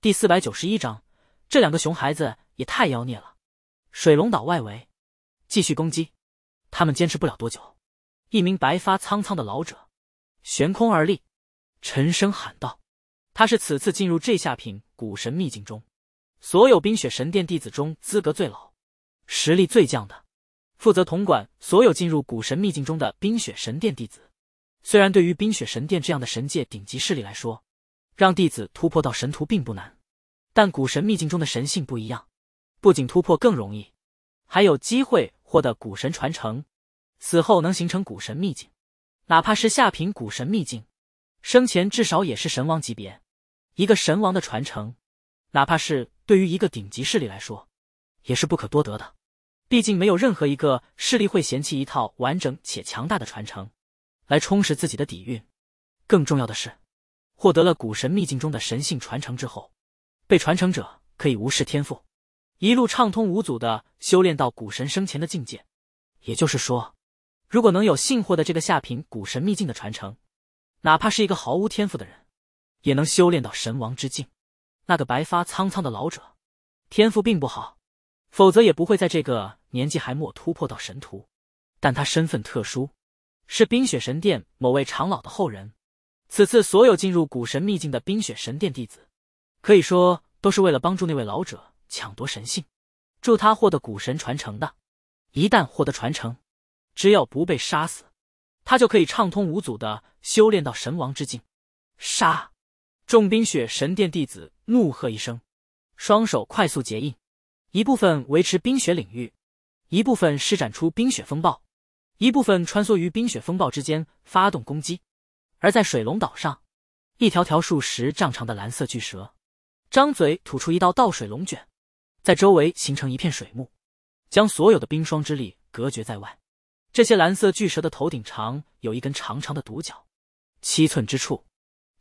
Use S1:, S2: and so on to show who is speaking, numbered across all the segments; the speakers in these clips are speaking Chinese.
S1: 第四百九十一章，这两个熊孩子也太妖孽了！水龙岛外围，继续攻击，他们坚持不了多久。一名白发苍苍的老者悬空而立，沉声喊道：“他是此次进入这下品古神秘境中，所有冰雪神殿弟子中资格最老、实力最强的，负责统管所有进入古神秘境中的冰雪神殿弟子。虽然对于冰雪神殿这样的神界顶级势力来说，”让弟子突破到神徒并不难，但古神秘境中的神性不一样，不仅突破更容易，还有机会获得古神传承，死后能形成古神秘境，哪怕是下品古神秘境，生前至少也是神王级别。一个神王的传承，哪怕是对于一个顶级势力来说，也是不可多得的。毕竟没有任何一个势力会嫌弃一套完整且强大的传承，来充实自己的底蕴。更重要的是。获得了古神秘境中的神性传承之后，被传承者可以无视天赋，一路畅通无阻的修炼到古神生前的境界。也就是说，如果能有幸获得这个下品古神秘境的传承，哪怕是一个毫无天赋的人，也能修炼到神王之境。那个白发苍苍的老者，天赋并不好，否则也不会在这个年纪还没突破到神途。但他身份特殊，是冰雪神殿某位长老的后人。此次所有进入古神秘境的冰雪神殿弟子，可以说都是为了帮助那位老者抢夺神性，助他获得古神传承的。一旦获得传承，只要不被杀死，他就可以畅通无阻的修炼到神王之境。杀！众冰雪神殿弟子怒喝一声，双手快速结印，一部分维持冰雪领域，一部分施展出冰雪风暴，一部分穿梭于冰雪风暴之间发动攻击。而在水龙岛上，一条条数十丈长的蓝色巨蛇，张嘴吐出一道倒水龙卷，在周围形成一片水幕，将所有的冰霜之力隔绝在外。这些蓝色巨蛇的头顶长有一根长长的独角，七寸之处，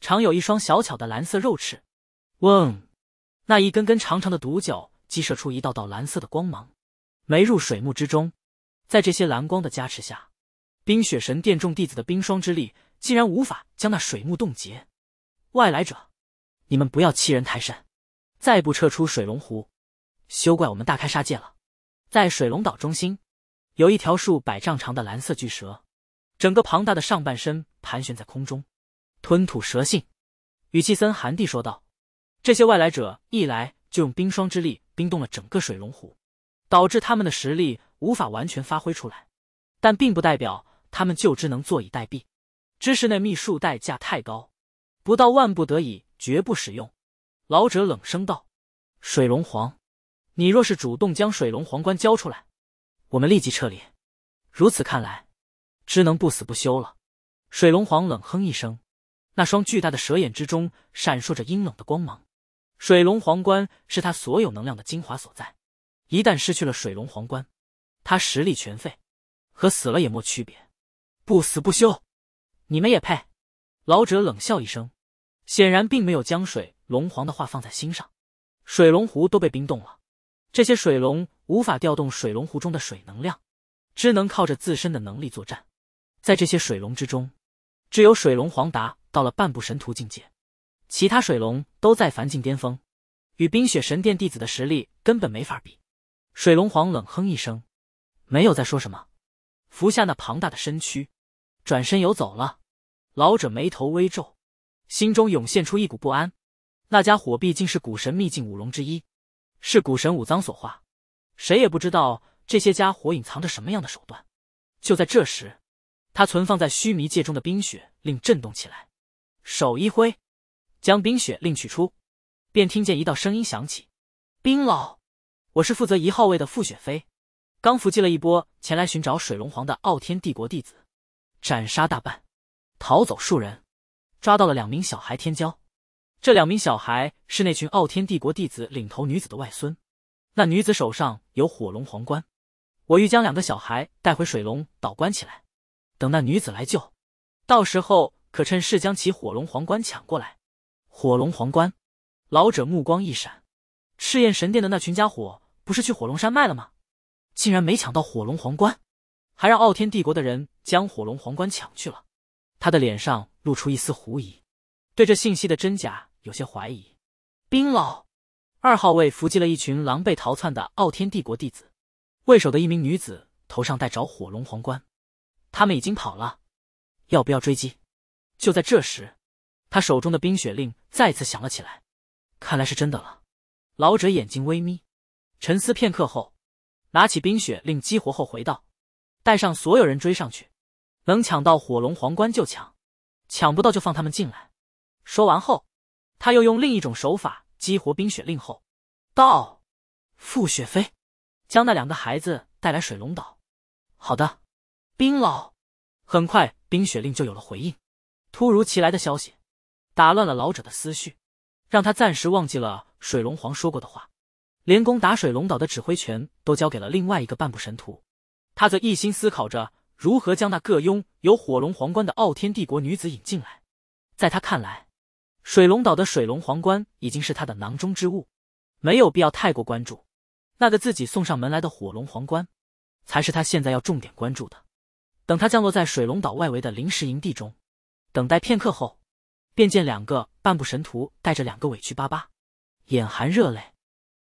S1: 长有一双小巧的蓝色肉翅。嗡，那一根根长长的独角激射出一道道蓝色的光芒，没入水幕之中。在这些蓝光的加持下，冰雪神殿众弟子的冰霜之力。竟然无法将那水幕冻结，外来者，你们不要欺人太甚！再不撤出水龙湖，休怪我们大开杀戒了。在水龙岛中心，有一条数百丈长的蓝色巨蛇，整个庞大的上半身盘旋在空中，吞吐蛇信。语气森寒地说道：“这些外来者一来就用冰霜之力冰冻了整个水龙湖，导致他们的实力无法完全发挥出来，但并不代表他们就只能坐以待毙。”只是那秘术代价太高，不到万不得已绝不使用。老者冷声道：“水龙皇，你若是主动将水龙皇冠交出来，我们立即撤离。如此看来，只能不死不休了。”水龙皇冷哼一声，那双巨大的蛇眼之中闪烁着阴冷的光芒。水龙皇冠是他所有能量的精华所在，一旦失去了水龙皇冠，他实力全废，和死了也没区别。不死不休。你们也配！老者冷笑一声，显然并没有将水龙皇的话放在心上。水龙湖都被冰冻了，这些水龙无法调动水龙湖中的水能量，只能靠着自身的能力作战。在这些水龙之中，只有水龙皇达到了半步神图境界，其他水龙都在凡境巅峰，与冰雪神殿弟子的实力根本没法比。水龙皇冷哼一声，没有再说什么，伏下那庞大的身躯。转身游走了，老者眉头微皱，心中涌现出一股不安。那家伙必竟是古神秘境五龙之一，是古神五脏所化，谁也不知道这些家伙隐藏着什么样的手段。就在这时，他存放在须弥界中的冰雪令震动起来，手一挥，将冰雪令取出，便听见一道声音响起：“冰老，我是负责一号位的傅雪飞，刚伏击了一波前来寻找水龙皇的傲天帝国弟子。”斩杀大半，逃走数人，抓到了两名小孩天骄。这两名小孩是那群傲天帝国弟子领头女子的外孙。那女子手上有火龙皇冠，我欲将两个小孩带回水龙岛关起来，等那女子来救，到时候可趁势将其火龙皇冠抢过来。火龙皇冠，老者目光一闪，赤焰神殿的那群家伙不是去火龙山脉了吗？竟然没抢到火龙皇冠。还让傲天帝国的人将火龙皇冠抢去了，他的脸上露出一丝狐疑，对这信息的真假有些怀疑。冰老二号位伏击了一群狼狈逃窜的傲天帝国弟子，为首的一名女子头上戴着火龙皇冠，他们已经跑了，要不要追击？就在这时，他手中的冰雪令再次响了起来，看来是真的了。老者眼睛微眯，沉思片刻后，拿起冰雪令激活后回道。带上所有人追上去，能抢到火龙皇冠就抢，抢不到就放他们进来。说完后，他又用另一种手法激活冰雪令后，道：“傅雪飞，将那两个孩子带来水龙岛。”“好的，冰老。”很快，冰雪令就有了回应。突如其来的消息打乱了老者的思绪，让他暂时忘记了水龙皇说过的话，连攻打水龙岛的指挥权都交给了另外一个半步神徒。他则一心思考着如何将那各拥有火龙皇冠的傲天帝国女子引进来。在他看来，水龙岛的水龙皇冠已经是他的囊中之物，没有必要太过关注。那个自己送上门来的火龙皇冠，才是他现在要重点关注的。等他降落在水龙岛外围的临时营地中，等待片刻后，便见两个半步神徒带着两个委屈巴巴、眼含热泪、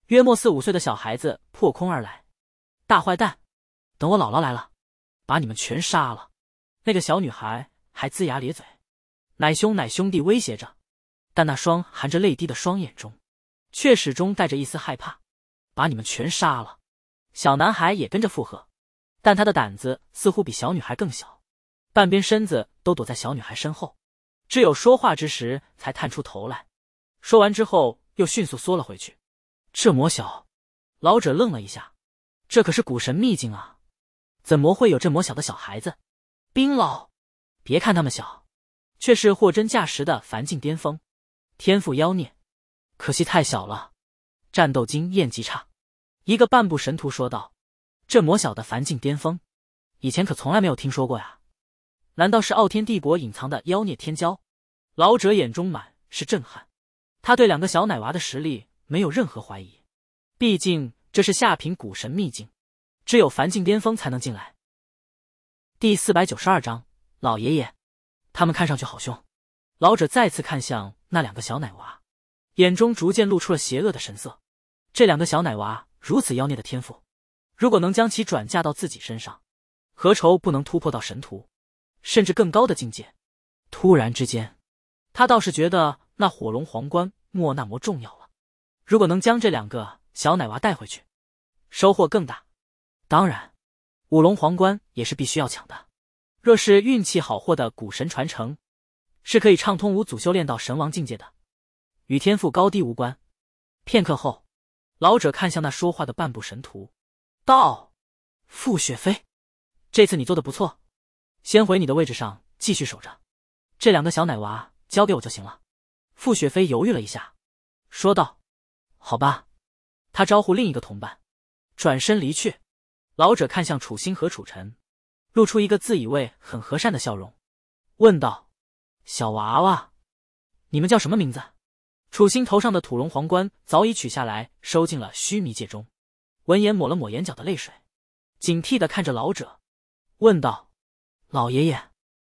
S1: 约莫四五岁的小孩子破空而来，大坏蛋。等我姥姥来了，把你们全杀了！那个小女孩还龇牙咧嘴，奶兄奶兄弟威胁着，但那双含着泪滴的双眼中，却始终带着一丝害怕。把你们全杀了！小男孩也跟着附和，但他的胆子似乎比小女孩更小，半边身子都躲在小女孩身后，只有说话之时才探出头来。说完之后，又迅速缩了回去。这魔小老者愣了一下，这可是古神秘境啊！怎么会有这么小的小孩子？冰老，别看他们小，却是货真价实的凡境巅峰，天赋妖孽，可惜太小了，战斗经验极差。一个半步神徒说道：“这魔小的凡境巅峰，以前可从来没有听说过呀，难道是傲天帝国隐藏的妖孽天骄？”老者眼中满是震撼，他对两个小奶娃的实力没有任何怀疑，毕竟这是下品古神秘境。只有凡境巅峰才能进来。第四百九十二章，老爷爷，他们看上去好凶。老者再次看向那两个小奶娃，眼中逐渐露出了邪恶的神色。这两个小奶娃如此妖孽的天赋，如果能将其转嫁到自己身上，何愁不能突破到神徒，甚至更高的境界？突然之间，他倒是觉得那火龙皇冠莫那摩重要了。如果能将这两个小奶娃带回去，收获更大。当然，五龙皇冠也是必须要抢的。若是运气好，获得古神传承，是可以畅通无阻修炼到神王境界的，与天赋高低无关。片刻后，老者看向那说话的半步神徒，道：“傅雪飞，这次你做的不错，先回你的位置上继续守着，这两个小奶娃交给我就行了。”傅雪飞犹豫了一下，说道：“好吧。”他招呼另一个同伴，转身离去。老者看向楚心和楚尘，露出一个自以为很和善的笑容，问道：“小娃娃，你们叫什么名字？”楚心头上的土龙皇冠早已取下来，收进了须弥界中。闻言，抹了抹眼角的泪水，警惕的看着老者，问道：“老爷爷，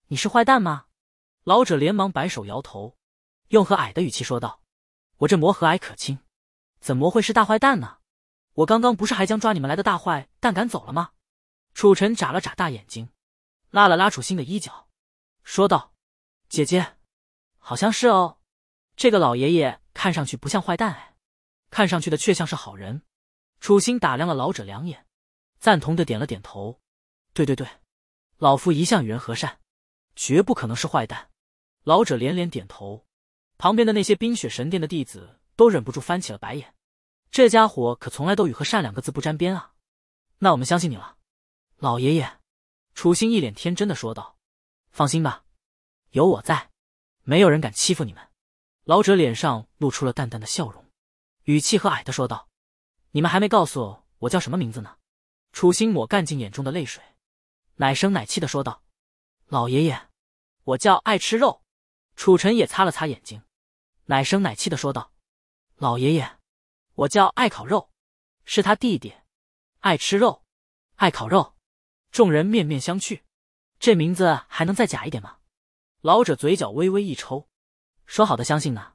S1: 你是坏蛋吗？”老者连忙摆手摇头，用和蔼的语气说道：“我这魔和蔼可亲，怎么会是大坏蛋呢？”我刚刚不是还将抓你们来的大坏蛋赶走了吗？楚尘眨了眨大眼睛，拉了拉楚心的衣角，说道：“姐姐，好像是哦。这个老爷爷看上去不像坏蛋，哎，看上去的却像是好人。”楚心打量了老者两眼，赞同的点了点头：“对对对，老夫一向与人和善，绝不可能是坏蛋。”老者连连点头。旁边的那些冰雪神殿的弟子都忍不住翻起了白眼。这家伙可从来都与“和善”两个字不沾边啊！那我们相信你了，老爷爷。”楚心一脸天真的说道。“放心吧，有我在，没有人敢欺负你们。”老者脸上露出了淡淡的笑容，语气和蔼的说道：“你们还没告诉我叫什么名字呢。”楚心抹干净眼中的泪水，奶声奶气的说道：“老爷爷，我叫爱吃肉。”楚尘也擦了擦眼睛，奶声奶气的说道：“老爷爷。”我叫爱烤肉，是他弟弟，爱吃肉，爱烤肉。众人面面相觑，这名字还能再假一点吗？老者嘴角微微一抽，说好的相信呢，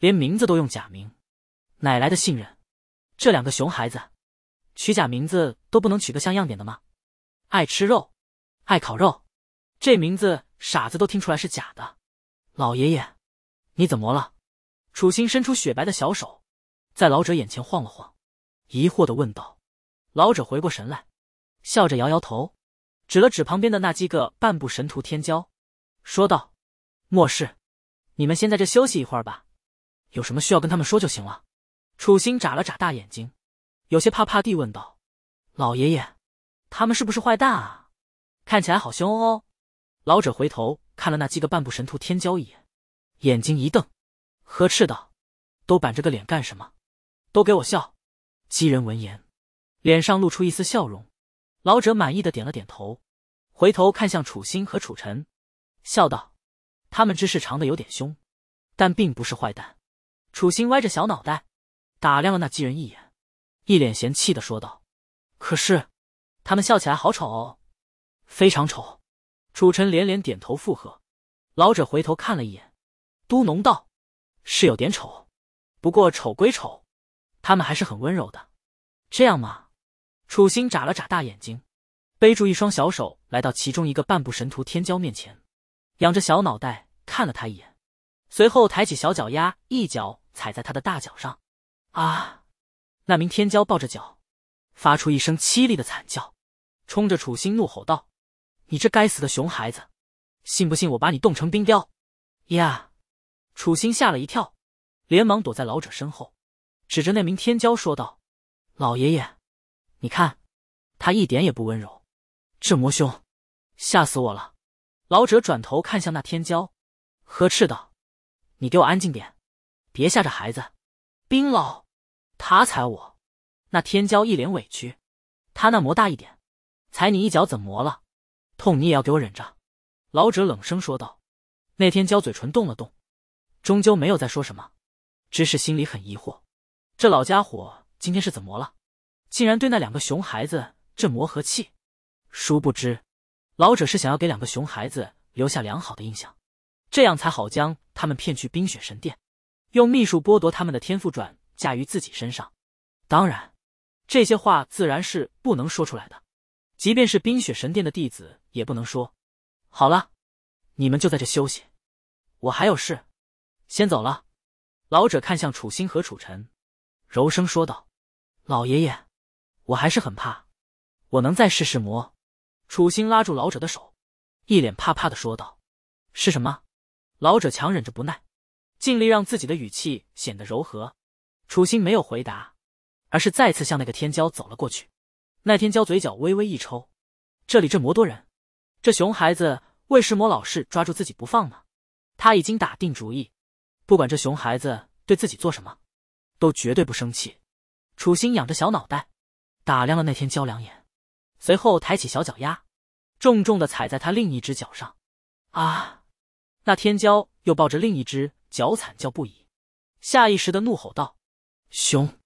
S1: 连名字都用假名，哪来的信任？这两个熊孩子，取假名字都不能取个像样点的吗？爱吃肉，爱烤肉，这名字傻子都听出来是假的。老爷爷，你怎么了？楚心伸出雪白的小手。在老者眼前晃了晃，疑惑的问道：“老者回过神来，笑着摇摇头，指了指旁边的那几个半步神徒天骄，说道：‘末世，你们先在这休息一会儿吧，有什么需要跟他们说就行了。’”楚心眨了眨大眼睛，有些怕怕地问道：“老爷爷，他们是不是坏蛋啊？看起来好凶哦！”老者回头看了那几个半步神徒天骄一眼，眼睛一瞪，呵斥道：“都板着个脸干什么？”都给我笑！姬人闻言，脸上露出一丝笑容。老者满意的点了点头，回头看向楚心和楚尘，笑道：“他们之事长得有点凶，但并不是坏蛋。”楚心歪着小脑袋，打量了那姬人一眼，一脸嫌弃的说道：“可是他们笑起来好丑哦，非常丑。”楚尘连连点头附和。老者回头看了一眼，嘟哝道：“是有点丑，不过丑归丑。”他们还是很温柔的，这样吗？楚心眨了眨大眼睛，背住一双小手，来到其中一个半步神徒天骄面前，仰着小脑袋看了他一眼，随后抬起小脚丫，一脚踩在他的大脚上。啊！那名天骄抱着脚，发出一声凄厉的惨叫，冲着楚心怒吼道：“你这该死的熊孩子，信不信我把你冻成冰雕？”呀！楚心吓了一跳，连忙躲在老者身后。指着那名天骄说道：“老爷爷，你看，他一点也不温柔。这魔兄，吓死我了！”老者转头看向那天骄，呵斥道：“你给我安静点，别吓着孩子。”冰老，他踩我！那天骄一脸委屈：“他那魔大一点，踩你一脚怎么了？痛你也要给我忍着。”老者冷声说道。那天骄嘴唇动了动，终究没有再说什么。只是心里很疑惑。这老家伙今天是怎么了？竟然对那两个熊孩子这磨合气。殊不知，老者是想要给两个熊孩子留下良好的印象，这样才好将他们骗去冰雪神殿，用秘术剥夺他们的天赋，转嫁于自己身上。当然，这些话自然是不能说出来的，即便是冰雪神殿的弟子也不能说。好了，你们就在这休息，我还有事，先走了。老者看向楚心和楚尘。柔声说道：“老爷爷，我还是很怕。我能再试试魔。”楚心拉住老者的手，一脸怕怕的说道：“是什么？”老者强忍着不耐，尽力让自己的语气显得柔和。楚心没有回答，而是再次向那个天骄走了过去。那天骄嘴角微微一抽。这里这么多人，这熊孩子为什魔老是抓住自己不放呢？他已经打定主意，不管这熊孩子对自己做什么。都绝对不生气。楚心仰着小脑袋，打量了那天骄两眼，随后抬起小脚丫，重重的踩在他另一只脚上。啊！那天骄又抱着另一只脚惨叫不已，下意识的怒吼道：“熊！”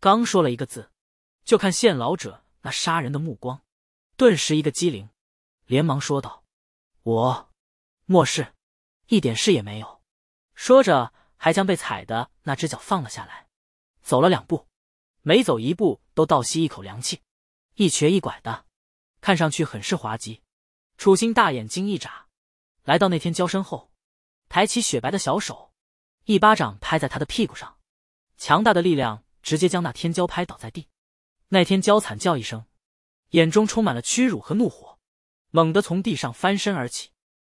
S1: 刚说了一个字，就看县老者那杀人的目光，顿时一个机灵，连忙说道：“我，没事，一点事也没有。”说着，还将被踩的那只脚放了下来。走了两步，每走一步都倒吸一口凉气，一瘸一拐的，看上去很是滑稽。楚心大眼睛一眨，来到那天骄身后，抬起雪白的小手，一巴掌拍在他的屁股上。强大的力量直接将那天骄拍倒在地。那天骄惨叫一声，眼中充满了屈辱和怒火，猛地从地上翻身而起，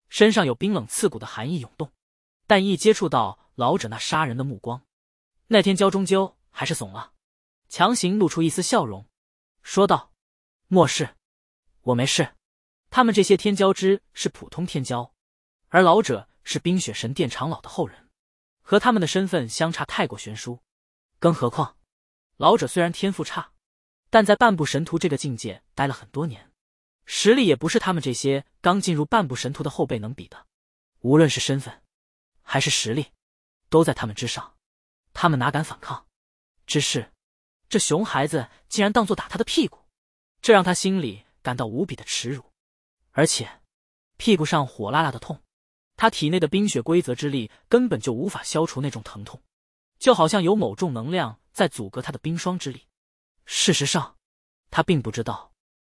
S1: 身上有冰冷刺骨的寒意涌动，但一接触到老者那杀人的目光，那天骄终究。还是怂了，强行露出一丝笑容，说道：“莫事，我没事。他们这些天骄之是普通天骄，而老者是冰雪神殿长老的后人，和他们的身份相差太过悬殊。更何况，老者虽然天赋差，但在半步神徒这个境界待了很多年，实力也不是他们这些刚进入半步神徒的后辈能比的。无论是身份，还是实力，都在他们之上。他们哪敢反抗？”只是，这熊孩子竟然当做打他的屁股，这让他心里感到无比的耻辱，而且，屁股上火辣辣的痛，他体内的冰雪规则之力根本就无法消除那种疼痛，就好像有某种能量在阻隔他的冰霜之力。事实上，他并不知道，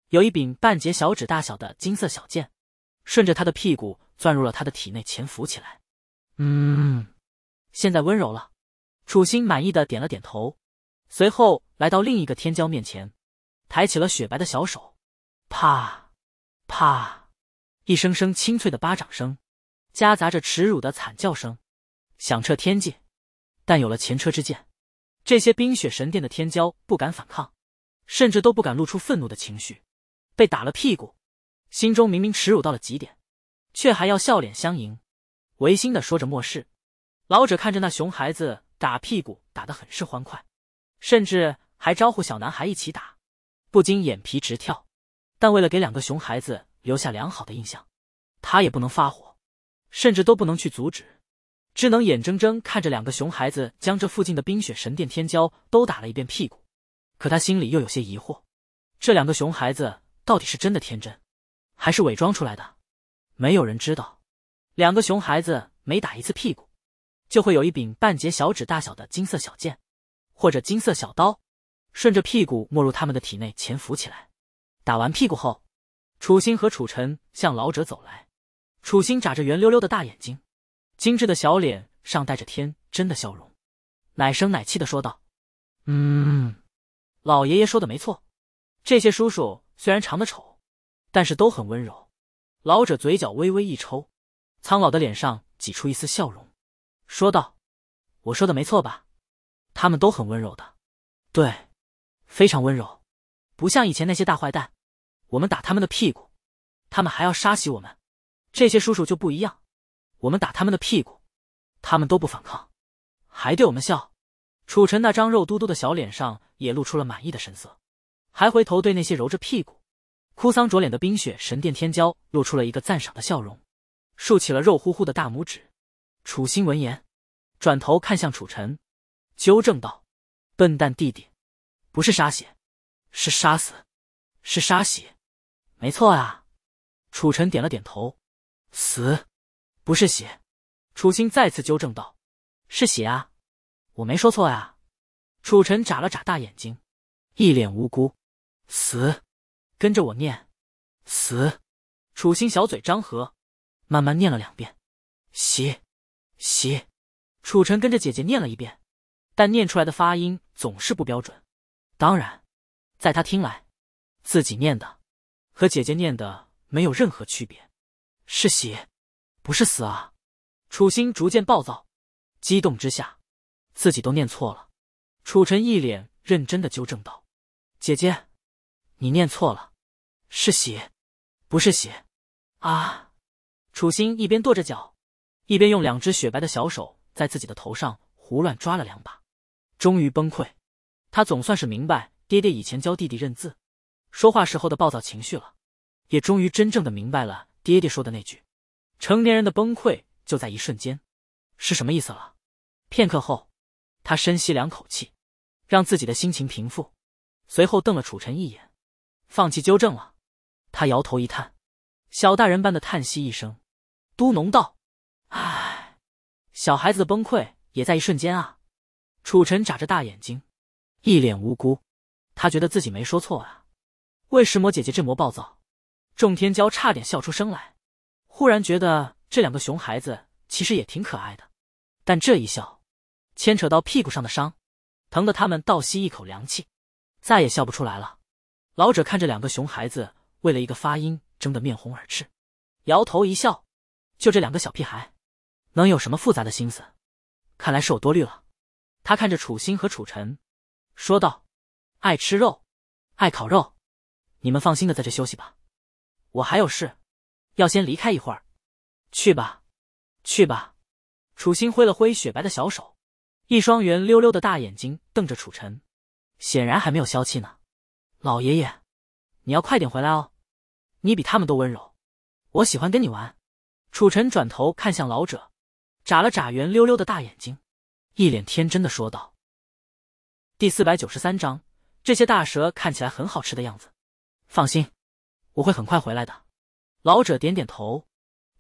S1: 有一柄半截小指大小的金色小剑，顺着他的屁股钻入了他的体内潜伏起来。嗯，现在温柔了，楚心满意的点了点头。随后来到另一个天骄面前，抬起了雪白的小手，啪，啪，一声声清脆的巴掌声，夹杂着耻辱的惨叫声，响彻天际。但有了前车之鉴，这些冰雪神殿的天骄不敢反抗，甚至都不敢露出愤怒的情绪。被打了屁股，心中明明耻辱到了极点，却还要笑脸相迎，违心的说着末世。老者看着那熊孩子打屁股，打得很是欢快。甚至还招呼小男孩一起打，不禁眼皮直跳。但为了给两个熊孩子留下良好的印象，他也不能发火，甚至都不能去阻止，只能眼睁睁看着两个熊孩子将这附近的冰雪神殿天骄都打了一遍屁股。可他心里又有些疑惑：这两个熊孩子到底是真的天真，还是伪装出来的？没有人知道。两个熊孩子每打一次屁股，就会有一柄半截小指大小的金色小剑。或者金色小刀，顺着屁股没入他们的体内潜伏起来。打完屁股后，楚心和楚尘向老者走来。楚心眨着圆溜溜的大眼睛，精致的小脸上带着天真的笑容，奶声奶气的说道：“嗯，老爷爷说的没错。这些叔叔虽然长得丑，但是都很温柔。”老者嘴角微微一抽，苍老的脸上挤出一丝笑容，说道：“我说的没错吧？”他们都很温柔的，对，非常温柔，不像以前那些大坏蛋。我们打他们的屁股，他们还要杀起我们。这些叔叔就不一样，我们打他们的屁股，他们都不反抗，还对我们笑。楚尘那张肉嘟嘟的小脸上也露出了满意的神色，还回头对那些揉着屁股、哭丧着脸的冰雪神殿天骄露出了一个赞赏的笑容，竖起了肉乎乎的大拇指。楚心闻言，转头看向楚尘。纠正道：“笨蛋弟弟，不是杀血，是杀死，是杀血，没错啊。”楚尘点了点头。死，不是血。楚心再次纠正道：“是血啊，我没说错呀。”楚尘眨了眨大眼睛，一脸无辜。死，跟着我念，死。楚心小嘴张合，慢慢念了两遍。喜，喜。楚尘跟着姐姐念了一遍。但念出来的发音总是不标准，当然，在他听来，自己念的和姐姐念的没有任何区别，是喜，不是死啊！楚心逐渐暴躁，激动之下，自己都念错了。楚尘一脸认真的纠正道：“姐姐，你念错了，是喜，不是喜啊！”楚心一边跺着脚，一边用两只雪白的小手在自己的头上胡乱抓了两把。终于崩溃，他总算是明白爹爹以前教弟弟认字、说话时候的暴躁情绪了，也终于真正的明白了爹爹说的那句“成年人的崩溃就在一瞬间”是什么意思了。片刻后，他深吸两口气，让自己的心情平复，随后瞪了楚臣一眼，放弃纠正了。他摇头一叹，小大人般的叹息一声，嘟哝道：“唉，小孩子的崩溃也在一瞬间啊。”楚尘眨着大眼睛，一脸无辜，他觉得自己没说错啊。为什魔姐姐这么暴躁？仲天骄差点笑出声来，忽然觉得这两个熊孩子其实也挺可爱的。但这一笑，牵扯到屁股上的伤，疼得他们倒吸一口凉气，再也笑不出来了。老者看着两个熊孩子为了一个发音争得面红耳赤，摇头一笑：“就这两个小屁孩，能有什么复杂的心思？看来是我多虑了。”他看着楚心和楚尘，说道：“爱吃肉，爱烤肉，你们放心的在这休息吧，我还有事，要先离开一会儿。去吧，去吧。”楚心挥了挥雪白的小手，一双圆溜溜的大眼睛瞪着楚尘，显然还没有消气呢。“老爷爷，你要快点回来哦，你比他们都温柔，我喜欢跟你玩。”楚尘转头看向老者，眨了眨圆溜溜的大眼睛。一脸天真的说道：“第四百九十三章，这些大蛇看起来很好吃的样子。放心，我会很快回来的。”老者点点头，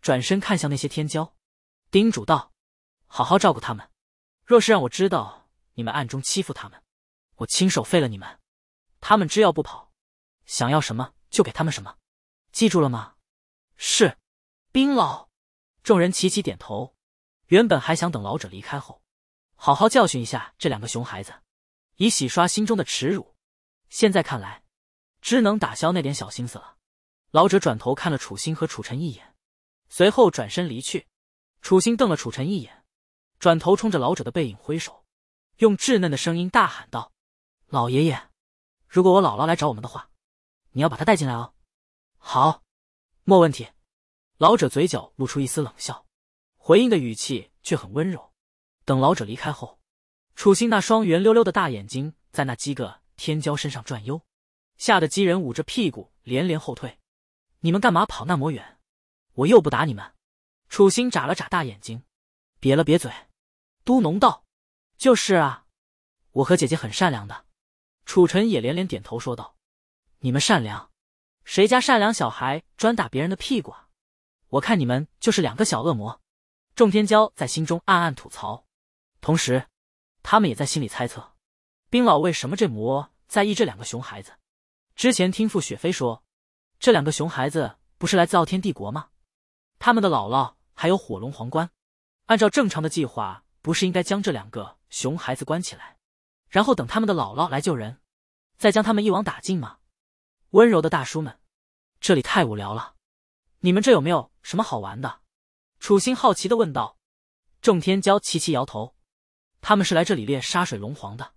S1: 转身看向那些天骄，叮嘱道：“好好照顾他们。若是让我知道你们暗中欺负他们，我亲手废了你们。他们只要不跑，想要什么就给他们什么。记住了吗？”“是，冰老。”众人齐齐点头。原本还想等老者离开后。好好教训一下这两个熊孩子，以洗刷心中的耻辱。现在看来，只能打消那点小心思了。老者转头看了楚心和楚尘一眼，随后转身离去。楚心瞪了楚尘一眼，转头冲着老者的背影挥手，用稚嫩的声音大喊道：“老爷爷，如果我姥姥来找我们的话，你要把她带进来哦。”“好，莫问题。”老者嘴角露出一丝冷笑，回应的语气却很温柔。等老者离开后，楚心那双圆溜溜的大眼睛在那几个天骄身上转悠，吓得几人捂着屁股连连后退。你们干嘛跑那么远？我又不打你们。楚心眨了眨大眼睛，瘪了瘪嘴，嘟哝道：“就是啊，我和姐姐很善良的。”楚尘也连连点头说道：“你们善良？谁家善良小孩专打别人的屁股啊？我看你们就是两个小恶魔。”众天骄在心中暗暗吐槽。同时，他们也在心里猜测，冰老为什么这么在意这两个熊孩子？之前听傅雪飞说，这两个熊孩子不是来自傲天帝国吗？他们的姥姥还有火龙皇冠，按照正常的计划，不是应该将这两个熊孩子关起来，然后等他们的姥姥来救人，再将他们一网打尽吗？温柔的大叔们，这里太无聊了，你们这有没有什么好玩的？楚心好奇的问道。众天骄齐齐摇头。他们是来这里练杀水龙皇的，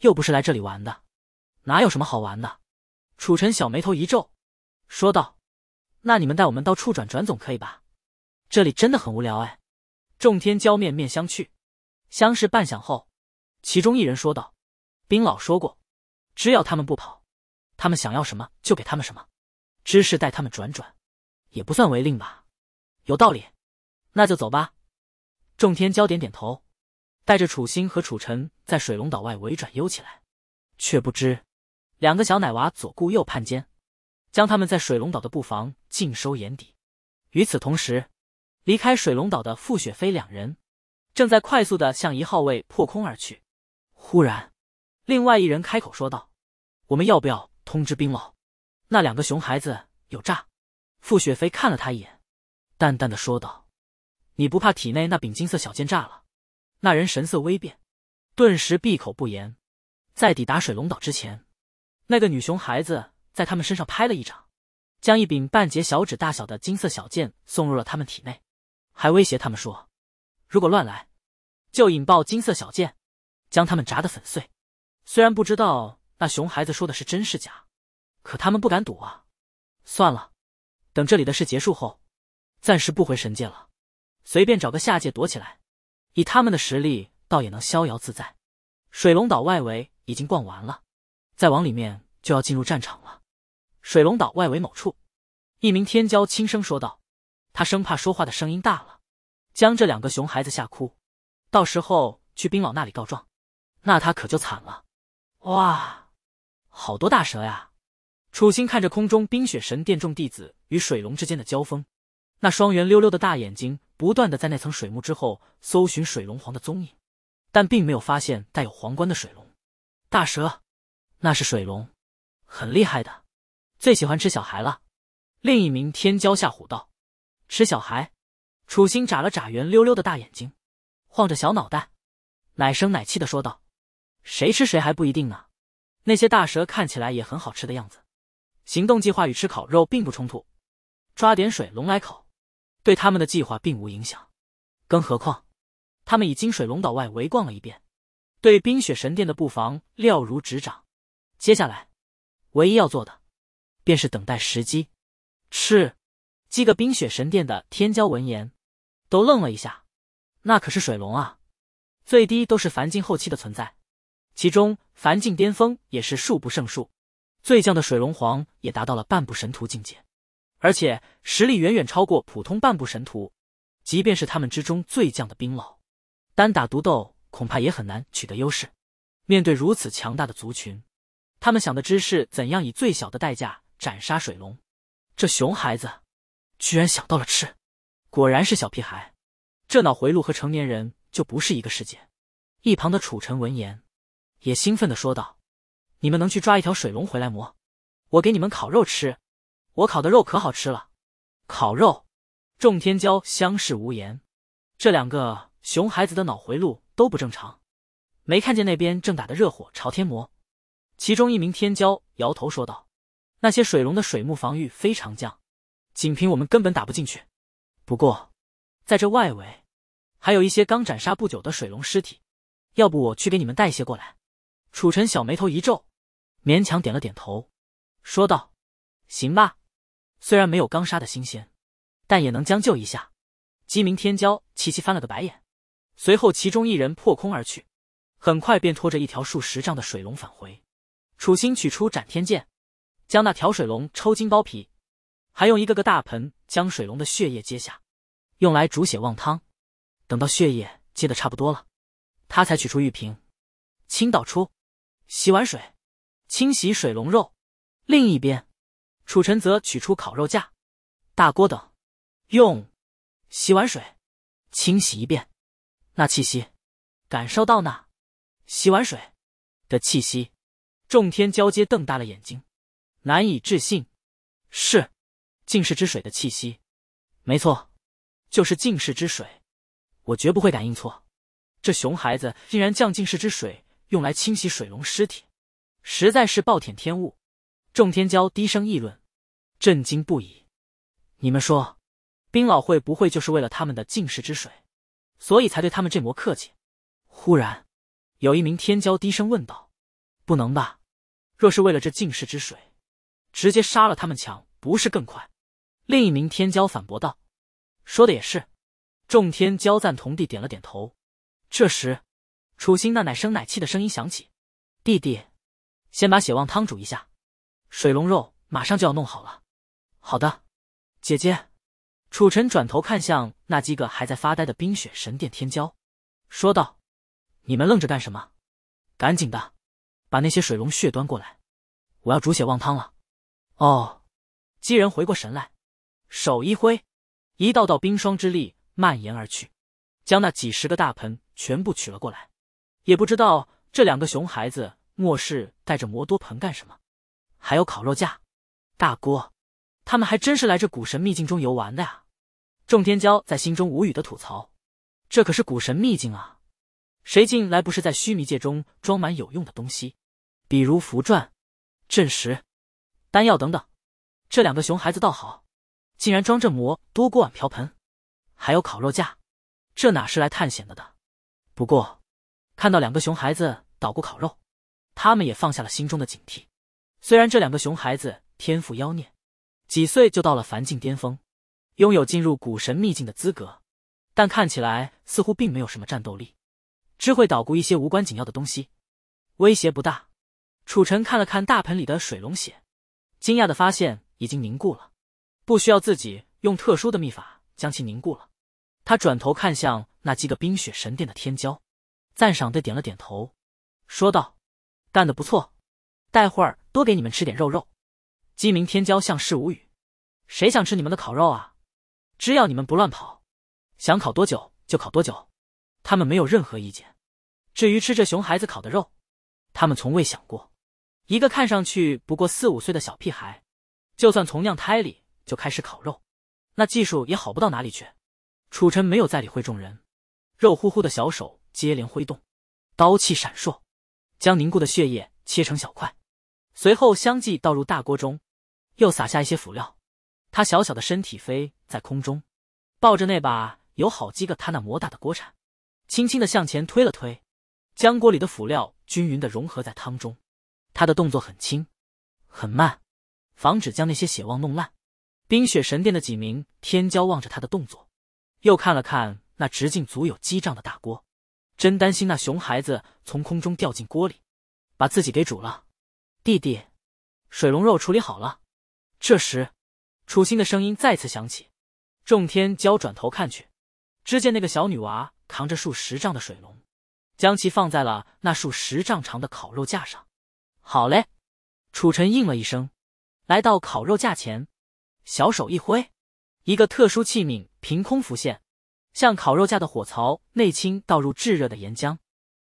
S1: 又不是来这里玩的，哪有什么好玩的？楚尘小眉头一皱，说道：“那你们带我们到处转转总可以吧？这里真的很无聊。”哎，众天骄面面相觑，相视半晌后，其中一人说道：“冰老说过，只要他们不跑，他们想要什么就给他们什么，只是带他们转转，也不算违令吧？有道理，那就走吧。”众天骄点点头。带着楚心和楚尘在水龙岛外围转悠起来，却不知两个小奶娃左顾右盼间，将他们在水龙岛的布防尽收眼底。与此同时，离开水龙岛的傅雪飞两人正在快速的向一号位破空而去。忽然，另外一人开口说道：“我们要不要通知冰老？那两个熊孩子有诈？”傅雪飞看了他一眼，淡淡的说道：“你不怕体内那柄金色小剑炸了？”那人神色微变，顿时闭口不言。在抵达水龙岛之前，那个女熊孩子在他们身上拍了一掌，将一柄半截小指大小的金色小剑送入了他们体内，还威胁他们说：“如果乱来，就引爆金色小剑，将他们炸得粉碎。”虽然不知道那熊孩子说的是真是假，可他们不敢赌啊。算了，等这里的事结束后，暂时不回神界了，随便找个下界躲起来。以他们的实力，倒也能逍遥自在。水龙岛外围已经逛完了，再往里面就要进入战场了。水龙岛外围某处，一名天骄轻声说道：“他生怕说话的声音大了，将这两个熊孩子吓哭，到时候去冰老那里告状，那他可就惨了。”哇，好多大蛇呀！楚心看着空中冰雪神殿众弟子与水龙之间的交锋，那双圆溜溜的大眼睛。不断的在那层水幕之后搜寻水龙皇的踪影，但并没有发现带有皇冠的水龙。大蛇，那是水龙，很厉害的，最喜欢吃小孩了。另一名天骄吓唬道：“吃小孩？”楚星眨了眨圆溜溜的大眼睛，晃着小脑袋，奶声奶气的说道：“谁吃谁还不一定呢。那些大蛇看起来也很好吃的样子。行动计划与吃烤肉并不冲突，抓点水龙来烤。”对他们的计划并无影响，更何况，他们已金水龙岛外围逛了一遍，对冰雪神殿的布防了如指掌。接下来，唯一要做的，便是等待时机。是，几个冰雪神殿的天骄闻言，都愣了一下。那可是水龙啊，最低都是凡境后期的存在，其中凡境巅峰也是数不胜数，最强的水龙皇也达到了半步神图境界。而且实力远远超过普通半步神徒，即便是他们之中最强的冰老，单打独斗恐怕也很难取得优势。面对如此强大的族群，他们想的只是怎样以最小的代价斩杀水龙。这熊孩子，居然想到了吃，果然是小屁孩，这脑回路和成年人就不是一个世界。一旁的楚尘闻言，也兴奋的说道：“你们能去抓一条水龙回来磨，我给你们烤肉吃。”我烤的肉可好吃了，烤肉。众天骄相视无言，这两个熊孩子的脑回路都不正常。没看见那边正打的热火朝天磨。其中一名天骄摇头说道：“那些水龙的水幕防御非常强，仅凭我们根本打不进去。不过，在这外围还有一些刚斩杀不久的水龙尸体，要不我去给你们带一些过来？”楚尘小眉头一皱，勉强点了点头，说道：“行吧。”虽然没有刚杀的新鲜，但也能将就一下。鸡鸣天骄齐齐翻了个白眼，随后其中一人破空而去，很快便拖着一条数十丈的水龙返回。楚心取出斩天剑，将那条水龙抽筋剥皮，还用一个个大盆将水龙的血液接下，用来煮血旺汤。等到血液接的差不多了，他才取出玉瓶，倾倒出洗碗水，清洗水龙肉。另一边。楚尘则取出烤肉架、大锅等，用洗碗水清洗一遍。那气息，感受到那洗碗水的气息，众天骄皆瞪大了眼睛，难以置信。是净世之水的气息，没错，就是净世之水。我绝不会感应错。这熊孩子竟然将净世之水用来清洗水龙尸体，实在是暴殄天物。众天骄低声议论。震惊不已，你们说，冰老会不会就是为了他们的进世之水，所以才对他们这模客气？忽然，有一名天骄低声问道：“不能吧？若是为了这进世之水，直接杀了他们抢，不是更快？”另一名天骄反驳道：“说的也是。”众天骄赞同地点了点头。这时，楚心那奶声奶气的声音响起：“弟弟，先把血旺汤煮一下，水龙肉马上就要弄好了。”好的，姐姐，楚尘转头看向那几个还在发呆的冰雪神殿天骄，说道：“你们愣着干什么？赶紧的，把那些水龙血端过来，我要煮血旺汤了。”哦，几人回过神来，手一挥，一道道冰霜之力蔓延而去，将那几十个大盆全部取了过来。也不知道这两个熊孩子莫世带着魔多盆干什么？还有烤肉架、大锅。他们还真是来这古神秘境中游玩的呀！众天骄在心中无语的吐槽：“这可是古神秘境啊，谁进来不是在虚弥界中装满有用的东西，比如符篆、阵石、丹药等等？这两个熊孩子倒好，竟然装着魔多锅碗瓢盆，还有烤肉架，这哪是来探险的的？不过，看到两个熊孩子捣鼓烤肉，他们也放下了心中的警惕。虽然这两个熊孩子天赋妖孽。”几岁就到了凡境巅峰，拥有进入古神秘境的资格，但看起来似乎并没有什么战斗力，只会捣鼓一些无关紧要的东西，威胁不大。楚尘看了看大盆里的水龙血，惊讶的发现已经凝固了，不需要自己用特殊的秘法将其凝固了。他转头看向那几个冰雪神殿的天骄，赞赏的点了点头，说道：“干得不错，待会儿多给你们吃点肉肉。”鸡鸣天骄像是无语，谁想吃你们的烤肉啊？只要你们不乱跑，想烤多久就烤多久。他们没有任何意见。至于吃这熊孩子烤的肉，他们从未想过。一个看上去不过四五岁的小屁孩，就算从娘胎里就开始烤肉，那技术也好不到哪里去。楚尘没有再理会众人，肉乎乎的小手接连挥动，刀气闪烁，将凝固的血液切成小块。随后相继倒入大锅中，又撒下一些辅料。他小小的身体飞在空中，抱着那把有好几个他那磨大的锅铲，轻轻的向前推了推，将锅里的辅料均匀的融合在汤中。他的动作很轻很慢，防止将那些血旺弄烂。冰雪神殿的几名天骄望着他的动作，又看了看那直径足有几丈的大锅，真担心那熊孩子从空中掉进锅里，把自己给煮了。弟弟，水龙肉处理好了。这时，楚心的声音再次响起。众天骄转头看去，只见那个小女娃扛着数十丈的水龙，将其放在了那数十丈长的烤肉架上。好嘞，楚尘应了一声，来到烤肉架前，小手一挥，一个特殊器皿凭空浮现，向烤肉架的火槽内倾倒入炙热的岩浆，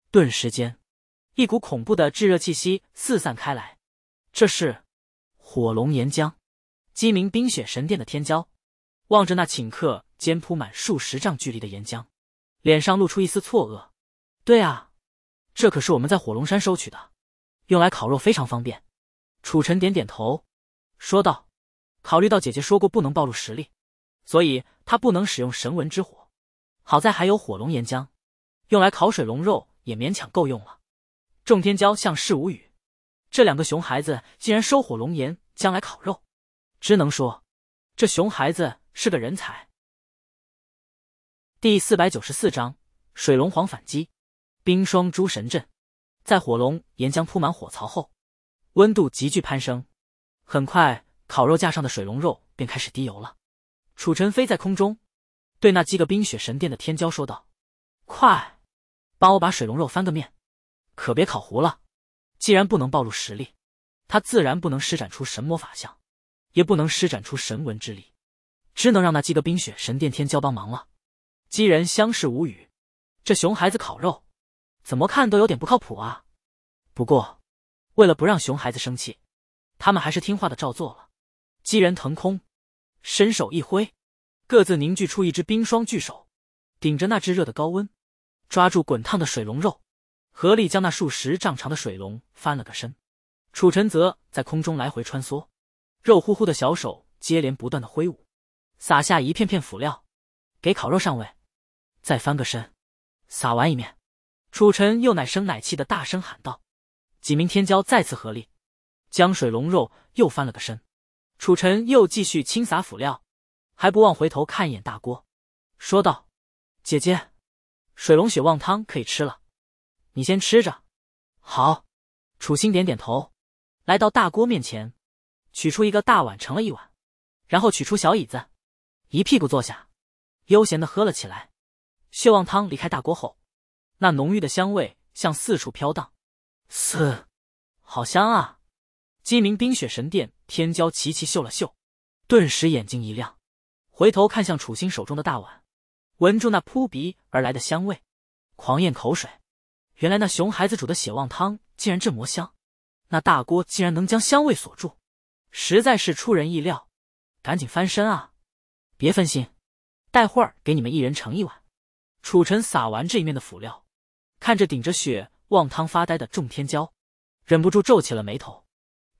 S1: 顿时间。一股恐怖的炙热气息四散开来，这是火龙岩浆。鸡鸣冰雪神殿的天骄望着那顷刻间铺满数十丈距离的岩浆，脸上露出一丝错愕。对啊，这可是我们在火龙山收取的，用来烤肉非常方便。楚尘点点头，说道：“考虑到姐姐说过不能暴露实力，所以她不能使用神纹之火。好在还有火龙岩浆，用来烤水龙肉也勉强够用了。”众天骄像是无语，这两个熊孩子竟然收火龙岩将来烤肉，只能说这熊孩子是个人才。第四百九十四章水龙皇反击，冰霜诸神阵在火龙岩浆铺满火槽后，温度急剧攀升，很快烤肉架上的水龙肉便开始滴油了。楚尘飞在空中，对那几个冰雪神殿的天骄说道：“快，帮我把水龙肉翻个面。”可别烤糊了！既然不能暴露实力，他自然不能施展出神魔法相，也不能施展出神纹之力，只能让那几个冰雪神殿天骄帮忙了。几人相视无语，这熊孩子烤肉，怎么看都有点不靠谱啊！不过，为了不让熊孩子生气，他们还是听话的照做了。几人腾空，伸手一挥，各自凝聚出一只冰霜巨手，顶着那只热的高温，抓住滚烫的水龙肉。合力将那数十丈长的水龙翻了个身，楚尘则在空中来回穿梭，肉乎乎的小手接连不断的挥舞，撒下一片片辅料，给烤肉上味，再翻个身，撒完一面，楚尘又奶声奶气的大声喊道：“几名天骄再次合力，将水龙肉又翻了个身，楚尘又继续轻洒辅料，还不忘回头看一眼大锅，说道：‘姐姐，水龙血旺汤可以吃了。’”你先吃着，好。楚心点点头，来到大锅面前，取出一个大碗盛了一碗，然后取出小椅子，一屁股坐下，悠闲的喝了起来。血旺汤离开大锅后，那浓郁的香味向四处飘荡。嘶，好香啊！鸡鸣冰雪神殿天骄齐齐嗅了嗅，顿时眼睛一亮，回头看向楚心手中的大碗，闻住那扑鼻而来的香味，狂咽口水。原来那熊孩子煮的血旺汤竟然这么香，那大锅竟然能将香味锁住，实在是出人意料。赶紧翻身啊，别分心，待会儿给你们一人盛一碗。楚尘撒完这一面的辅料，看着顶着血旺汤发呆的众天骄，忍不住皱起了眉头，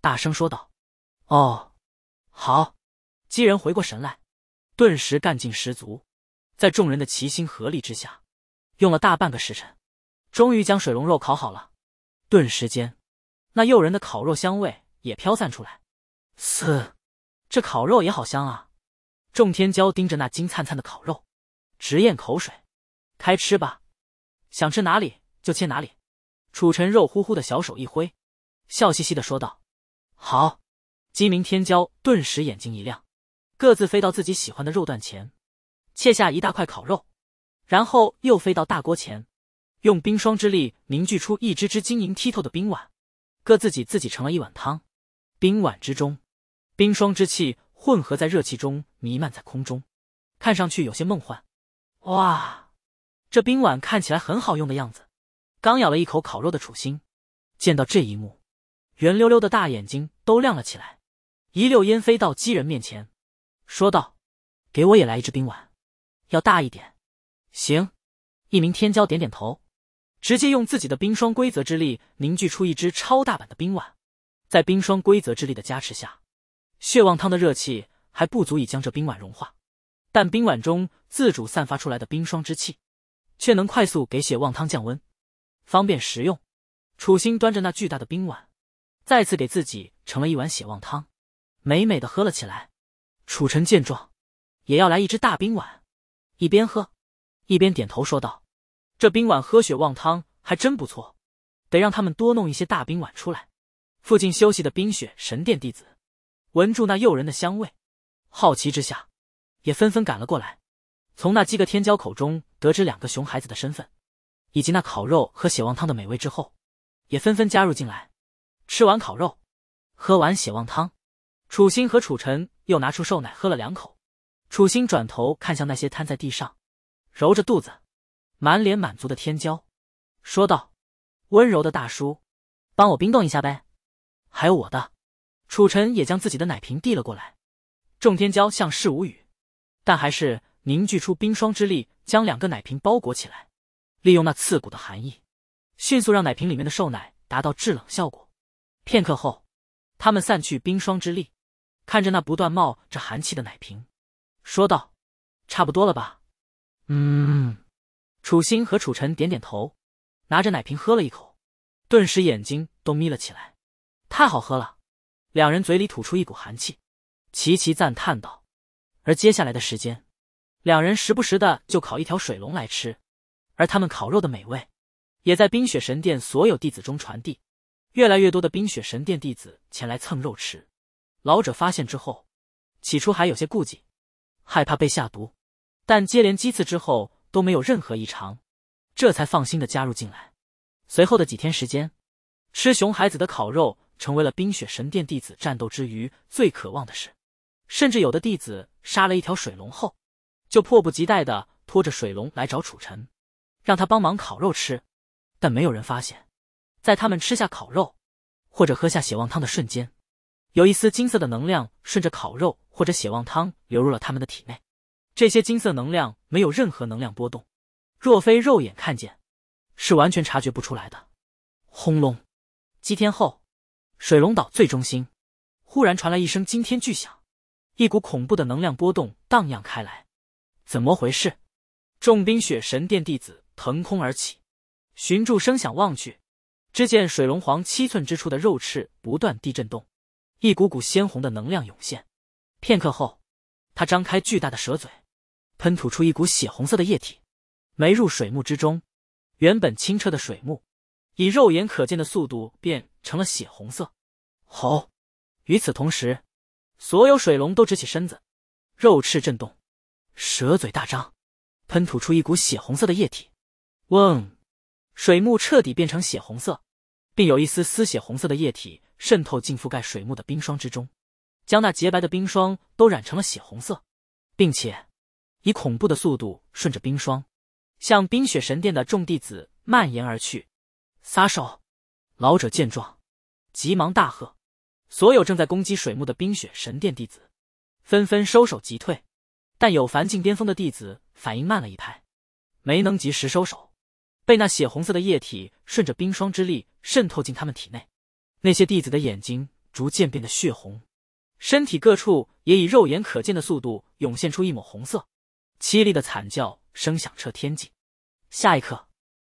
S1: 大声说道：“哦，好。”几人回过神来，顿时干劲十足，在众人的齐心合力之下，用了大半个时辰。终于将水龙肉烤好了，顿时间，那诱人的烤肉香味也飘散出来。嘶，这烤肉也好香啊！众天骄盯着那金灿灿的烤肉，直咽口水。开吃吧，想吃哪里就切哪里。楚尘肉乎乎的小手一挥，笑嘻嘻的说道：“好！”鸡鸣天骄顿时眼睛一亮，各自飞到自己喜欢的肉段前，切下一大块烤肉，然后又飞到大锅前。用冰霜之力凝聚出一只只晶莹剔透的冰碗，各自己自己盛了一碗汤。冰碗之中，冰霜之气混合在热气中弥漫在空中，看上去有些梦幻。哇，这冰碗看起来很好用的样子。刚咬了一口烤肉的楚心，见到这一幕，圆溜溜的大眼睛都亮了起来，一溜烟飞到鸡人面前，说道：“给我也来一只冰碗，要大一点。”行，一名天骄点点头。直接用自己的冰霜规则之力凝聚出一只超大版的冰碗，在冰霜规则之力的加持下，血旺汤的热气还不足以将这冰碗融化，但冰碗中自主散发出来的冰霜之气，却能快速给血旺汤降温，方便食用。楚心端着那巨大的冰碗，再次给自己盛了一碗血旺汤，美美的喝了起来。楚尘见状，也要来一只大冰碗，一边喝，一边点头说道。这冰碗喝血旺汤还真不错，得让他们多弄一些大冰碗出来。附近休息的冰雪神殿弟子闻住那诱人的香味，好奇之下也纷纷赶了过来。从那几个天骄口中得知两个熊孩子的身份，以及那烤肉和血旺汤的美味之后，也纷纷加入进来。吃完烤肉，喝完血旺汤，楚心和楚尘又拿出兽奶喝了两口。楚心转头看向那些瘫在地上，揉着肚子。满脸满足的天骄说道：“温柔的大叔，帮我冰冻一下呗。”还有我的，楚尘也将自己的奶瓶递了过来。众天骄像是无语，但还是凝聚出冰霜之力，将两个奶瓶包裹起来，利用那刺骨的寒意，迅速让奶瓶里面的兽奶达到制冷效果。片刻后，他们散去冰霜之力，看着那不断冒着寒气的奶瓶，说道：“差不多了吧？”
S2: 嗯。
S1: 楚心和楚尘点点头，拿着奶瓶喝了一口，顿时眼睛都眯了起来，太好喝了。两人嘴里吐出一股寒气，齐齐赞叹道。而接下来的时间，两人时不时的就烤一条水龙来吃，而他们烤肉的美味，也在冰雪神殿所有弟子中传递，越来越多的冰雪神殿弟子前来蹭肉吃。老者发现之后，起初还有些顾忌，害怕被下毒，但接连几次之后。都没有任何异常，这才放心的加入进来。随后的几天时间，吃熊孩子的烤肉成为了冰雪神殿弟子战斗之余最渴望的事。甚至有的弟子杀了一条水龙后，就迫不及待的拖着水龙来找楚尘，让他帮忙烤肉吃。但没有人发现，在他们吃下烤肉或者喝下血旺汤的瞬间，有一丝金色的能量顺着烤肉或者血旺汤流入了他们的体内。这些金色能量没有任何能量波动，若非肉眼看见，是完全察觉不出来的。轰隆！几天后，水龙岛最中心，忽然传来一声惊天巨响，一股恐怖的能量波动荡漾开来。怎么回事？众冰雪神殿弟子腾空而起，寻住声响望去，只见水龙皇七寸之处的肉翅不断地震动，一股股鲜红的能量涌现。片刻后，他张开巨大的蛇嘴。喷吐出一股血红色的液体，没入水幕之中。原本清澈的水幕，以肉眼可见的速度变成了血红色。吼！与此同时，所有水龙都直起身子，肉翅震动，蛇嘴大张，喷吐出一股血红色的液体。嗡！水幕彻底变成血红色，并有一丝丝血红色的液体渗透进覆盖水幕的冰霜之中，将那洁白的冰霜都染成了血红色，并且。以恐怖的速度顺着冰霜向冰雪神殿的众弟子蔓延而去。撒手！老者见状，急忙大喝，所有正在攻击水木的冰雪神殿弟子纷纷收手即退。但有凡境巅峰的弟子反应慢了一拍，没能及时收手，被那血红色的液体顺着冰霜之力渗透进他们体内。那些弟子的眼睛逐渐变得血红，身体各处也以肉眼可见的速度涌现出一抹红色。凄厉的惨叫声响彻天际，下一刻，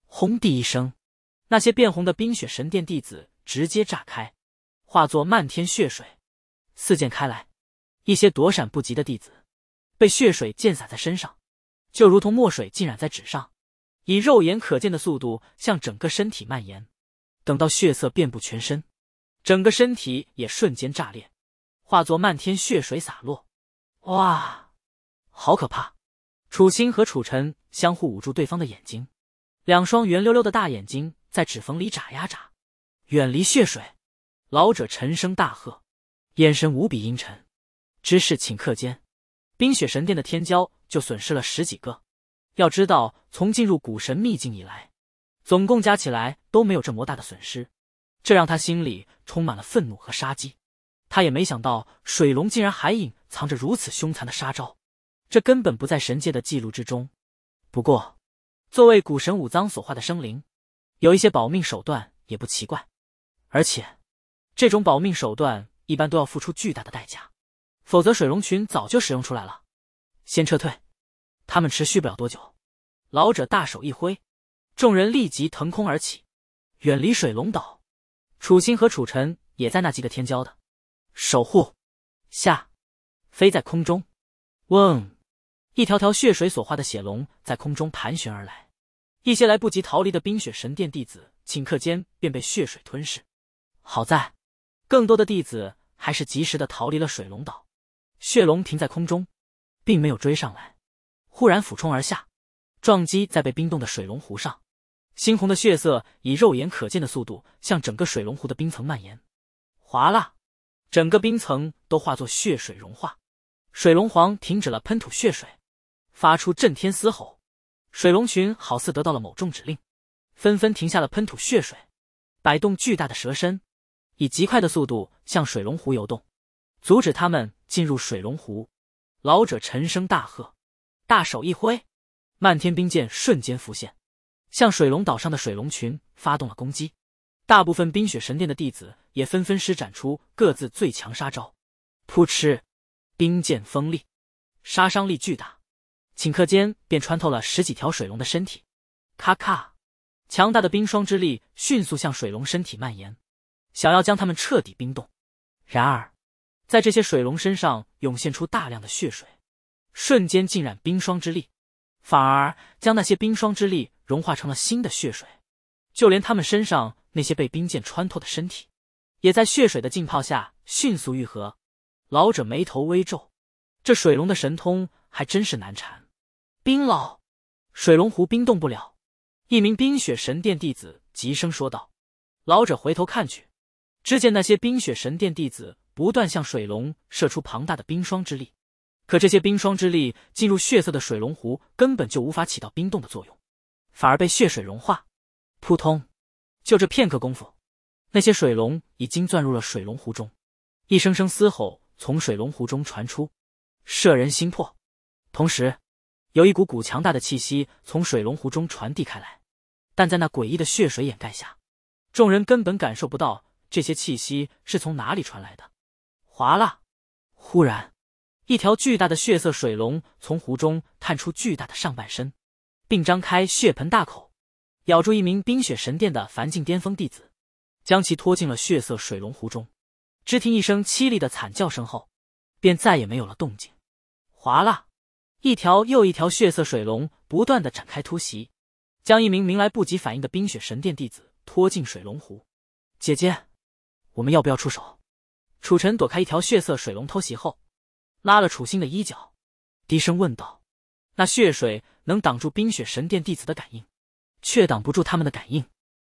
S1: 轰地一声，那些变红的冰雪神殿弟子直接炸开，化作漫天血水，四溅开来。一些躲闪不及的弟子，被血水溅洒在身上，就如同墨水浸染在纸上，以肉眼可见的速度向整个身体蔓延。等到血色遍布全身，整个身体也瞬间炸裂，化作漫天血水洒落。哇，好可怕！楚心和楚尘相互捂住对方的眼睛，两双圆溜溜的大眼睛在指缝里眨呀眨。远离血水，老者沉声大喝，眼神无比阴沉。只是顷刻间，冰雪神殿的天骄就损失了十几个。要知道，从进入古神秘境以来，总共加起来都没有这么大的损失，这让他心里充满了愤怒和杀机。他也没想到水龙竟然还隐藏着如此凶残的杀招。这根本不在神界的记录之中。不过，作为古神五脏所化的生灵，有一些保命手段也不奇怪。而且，这种保命手段一般都要付出巨大的代价，否则水龙群早就使用出来了。先撤退，他们持续不了多久。老者大手一挥，众人立即腾空而起，远离水龙岛。楚心和楚尘也在那几个天骄的守护下，飞在空中。嗡。一条条血水所化的血龙在空中盘旋而来，一些来不及逃离的冰雪神殿弟子顷刻间便被血水吞噬。好在，更多的弟子还是及时的逃离了水龙岛。血龙停在空中，并没有追上来，忽然俯冲而下，撞击在被冰冻的水龙湖上，猩红的血色以肉眼可见的速度向整个水龙湖的冰层蔓延，哗啦，整个冰层都化作血水融化。水龙皇停止了喷吐血水。发出震天嘶吼，水龙群好似得到了某种指令，纷纷停下了喷吐血水，摆动巨大的蛇身，以极快的速度向水龙湖游动，阻止他们进入水龙湖。老者沉声大喝，大手一挥，漫天冰剑瞬间浮现，向水龙岛上的水龙群发动了攻击。大部分冰雪神殿的弟子也纷纷施展出各自最强杀招，扑哧，冰剑锋利，杀伤力巨大。顷刻间便穿透了十几条水龙的身体，咔咔，强大的冰霜之力迅速向水龙身体蔓延，想要将它们彻底冰冻。然而，在这些水龙身上涌现出大量的血水，瞬间浸染冰霜之力，反而将那些冰霜之力融化成了新的血水。就连他们身上那些被冰剑穿透的身体，也在血水的浸泡下迅速愈合。老者眉头微皱，这水龙的神通还真是难缠。冰老，水龙湖冰冻不了。一名冰雪神殿弟子急声说道。老者回头看去，只见那些冰雪神殿弟子不断向水龙射出庞大的冰霜之力，可这些冰霜之力进入血色的水龙湖，根本就无法起到冰冻的作用，反而被血水融化。扑通！就这片刻功夫，那些水龙已经钻入了水龙湖中。一声声嘶吼从水龙湖中传出，摄人心魄。同时。有一股股强大的气息从水龙湖中传递开来，但在那诡异的血水掩盖下，众人根本感受不到这些气息是从哪里传来的。哗啦！忽然，一条巨大的血色水龙从湖中探出巨大的上半身，并张开血盆大口，咬住一名冰雪神殿的凡境巅峰弟子，将其拖进了血色水龙湖中。只听一声凄厉的惨叫声后，便再也没有了动静。哗啦！一条又一条血色水龙不断的展开突袭，将一名明来不及反应的冰雪神殿弟子拖进水龙湖。姐姐，我们要不要出手？楚尘躲开一条血色水龙偷袭后，拉了楚心的衣角，低声问道：“那血水能挡住冰雪神殿弟子的感应，却挡不住他们的感应。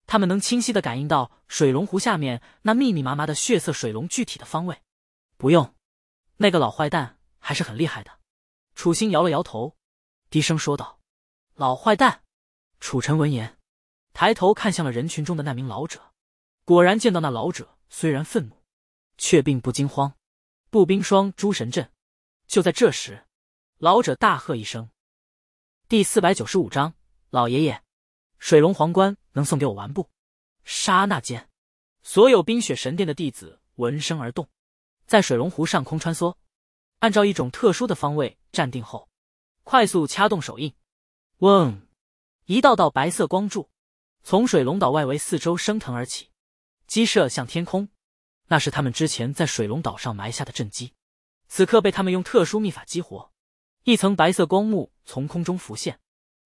S1: 他们能清晰的感应到水龙湖下面那密密麻麻的血色水龙具体的方位。”不用，那个老坏蛋还是很厉害的。楚心摇了摇头，低声说道：“老坏蛋。”楚尘闻言，抬头看向了人群中的那名老者，果然见到那老者虽然愤怒，却并不惊慌。步冰霜诸神阵。就在这时，老者大喝一声：“第四百九十五章，老爷爷，水龙皇冠能送给我玩不？”刹那间，所有冰雪神殿的弟子闻声而动，在水龙湖上空穿梭，按照一种特殊的方位。站定后，快速掐动手印，嗡，一道道白色光柱从水龙岛外围四周升腾而起，激射向天空。那是他们之前在水龙岛上埋下的阵机，此刻被他们用特殊秘法激活。一层白色光幕从空中浮现，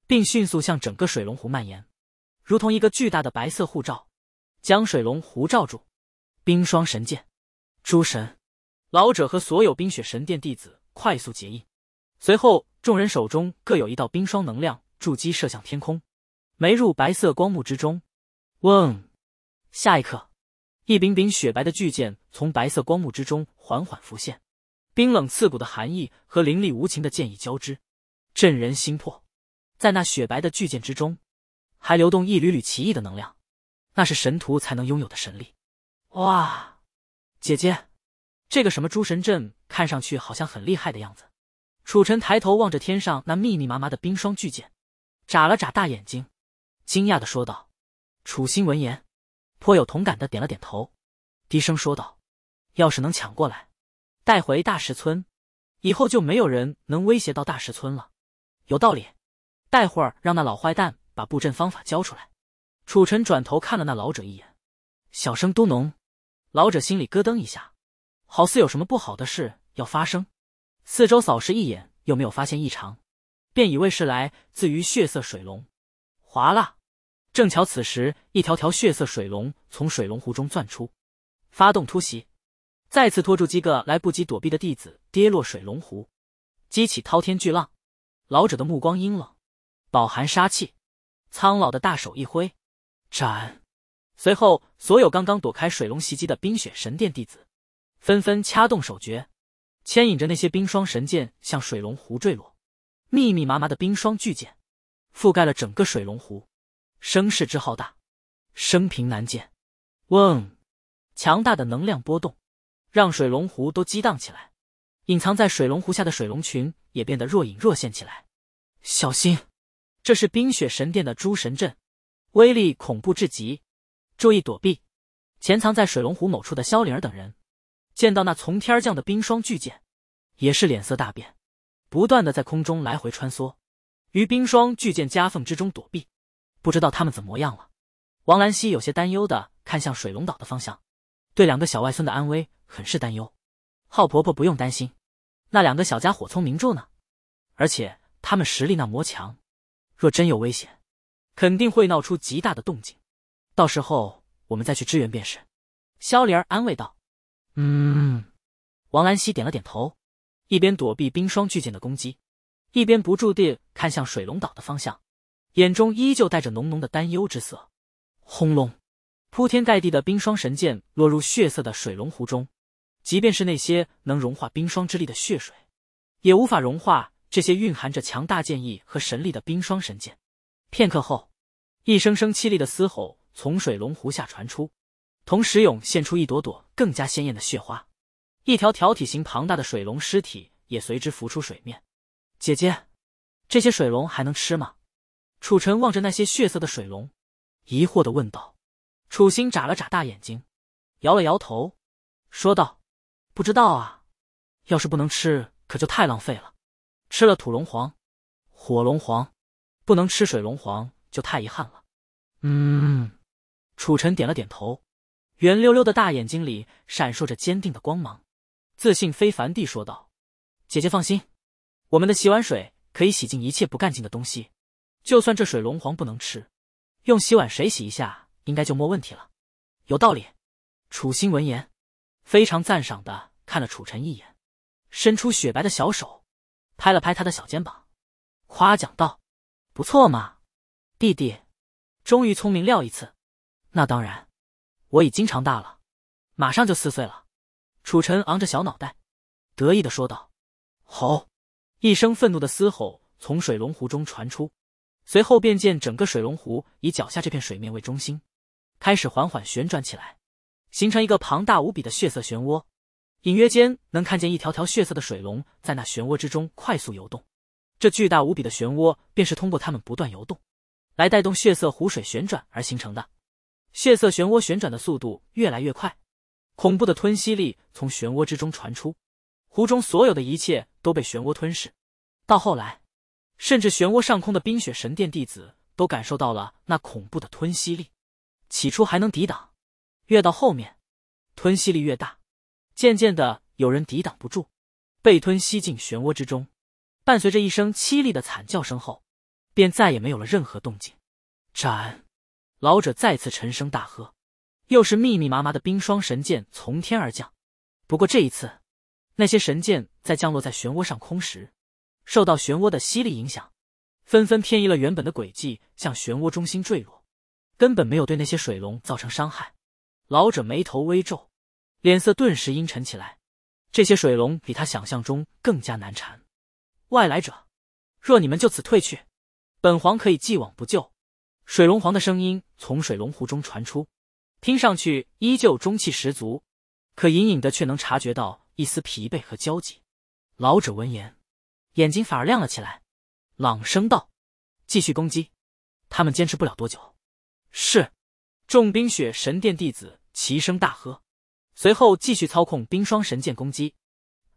S1: 并迅速向整个水龙湖蔓延，如同一个巨大的白色护罩，将水龙湖罩住。冰霜神剑，诸神，老者和所有冰雪神殿弟子快速结印。随后，众人手中各有一道冰霜能量筑基射向天空，没入白色光幕之中。嗡！下一刻，一柄柄雪白的巨剑从白色光幕之中缓缓浮现，冰冷刺骨的寒意和凌厉无情的剑意交织，震人心魄。在那雪白的巨剑之中，还流动一缕缕奇异的能量，那是神徒才能拥有的神力。哇！姐姐，这个什么诸神阵看上去好像很厉害的样子。楚尘抬头望着天上那密密麻麻的冰霜巨剑，眨了眨大眼睛，惊讶的说道：“楚心闻言，颇有同感的点了点头，低声说道：‘要是能抢过来，带回大石村，以后就没有人能威胁到大石村了。’有道理，待会让那老坏蛋把布阵方法交出来。”楚尘转头看了那老者一眼，小声嘟哝。老者心里咯噔一下，好似有什么不好的事要发生。四周扫视一眼，又没有发现异常，便以为是来自于血色水龙。划啦！正巧此时一条条血色水龙从水龙湖中钻出，发动突袭，再次拖住几个来不及躲避的弟子跌落水龙湖，激起滔天巨浪。老者的目光阴冷，饱含杀气，苍老的大手一挥，斩。随后，所有刚刚躲开水龙袭击的冰雪神殿弟子，纷纷掐动手诀。牵引着那些冰霜神剑向水龙湖坠落，密密麻麻的冰霜巨剑，覆盖了整个水龙湖，声势之浩大，生平难见。嗡，强大的能量波动，让水龙湖都激荡起来，隐藏在水龙湖下的水龙群也变得若隐若现起来。小心，这是冰雪神殿的诸神阵，威力恐怖至极，注意躲避。潜藏在水龙湖某处的萧灵儿等人。见到那从天而降的冰霜巨剑，也是脸色大变，不断的在空中来回穿梭，于冰霜巨剑夹缝之中躲避。不知道他们怎么样了？王兰溪有些担忧的看向水龙岛的方向，对两个小外孙的安危很是担忧。浩婆婆不用担心，那两个小家伙聪明着呢，而且他们实力那么强，若真有危险，肯定会闹出极大的动静，到时候我们再去支援便是。肖莲儿安慰道。
S2: 嗯，
S1: 王兰希点了点头，一边躲避冰霜巨剑的攻击，一边不住地看向水龙岛的方向，眼中依旧带着浓浓的担忧之色。轰隆，铺天盖地的冰霜神剑落入血色的水龙湖中，即便是那些能融化冰霜之力的血水，也无法融化这些蕴含着强大剑意和神力的冰霜神剑。片刻后，一声声凄厉的嘶吼从水龙湖下传出。同时涌现出一朵朵更加鲜艳的血花，一条条体型庞大的水龙尸体也随之浮出水面。姐姐，这些水龙还能吃吗？楚尘望着那些血色的水龙，疑惑的问道。楚心眨了眨大眼睛，摇了摇头，说道：“不知道啊，要是不能吃，可就太浪费了。吃了土龙皇、火龙皇，不能吃水龙皇就太遗憾了。”
S2: 嗯，
S1: 楚尘点了点头。圆溜溜的大眼睛里闪烁着坚定的光芒，自信非凡地说道：“姐姐放心，我们的洗碗水可以洗净一切不干净的东西。就算这水龙皇不能吃，用洗碗水洗一下，应该就没问题了。”有道理。楚心闻言，非常赞赏的看了楚尘一眼，伸出雪白的小手，拍了拍他的小肩膀，夸奖道：“不错嘛，弟弟，终于聪明料一次。”那当然。我已经长大了，马上就四岁了。楚尘昂着小脑袋，得意的说道：“吼！”一声愤怒的嘶吼从水龙湖中传出，随后便见整个水龙湖以脚下这片水面为中心，开始缓缓旋转起来，形成一个庞大无比的血色漩涡。隐约间能看见一条条血色的水龙在那漩涡之中快速游动。这巨大无比的漩涡便是通过它们不断游动，来带动血色湖水旋转而形成的。血色漩涡旋转的速度越来越快，恐怖的吞吸力从漩涡之中传出，湖中所有的一切都被漩涡吞噬。到后来，甚至漩涡上空的冰雪神殿弟子都感受到了那恐怖的吞吸力。起初还能抵挡，越到后面，吞吸力越大，渐渐的有人抵挡不住，被吞吸进漩涡之中。伴随着一声凄厉的惨叫声后，便再也没有了任何动静。斩。老者再次沉声大喝，又是密密麻麻的冰霜神剑从天而降。不过这一次，那些神剑在降落在漩涡上空时，受到漩涡的吸力影响，纷纷偏移了原本的轨迹，向漩涡中心坠落，根本没有对那些水龙造成伤害。老者眉头微皱，脸色顿时阴沉起来。这些水龙比他想象中更加难缠。外来者，若你们就此退去，本皇可以既往不咎。水龙皇的声音从水龙湖中传出，听上去依旧中气十足，可隐隐的却能察觉到一丝疲惫和焦急。老者闻言，眼睛反而亮了起来，朗声道：“继续攻击，他们坚持不了多久。”是，众冰雪神殿弟子齐声大喝，随后继续操控冰霜神剑攻击。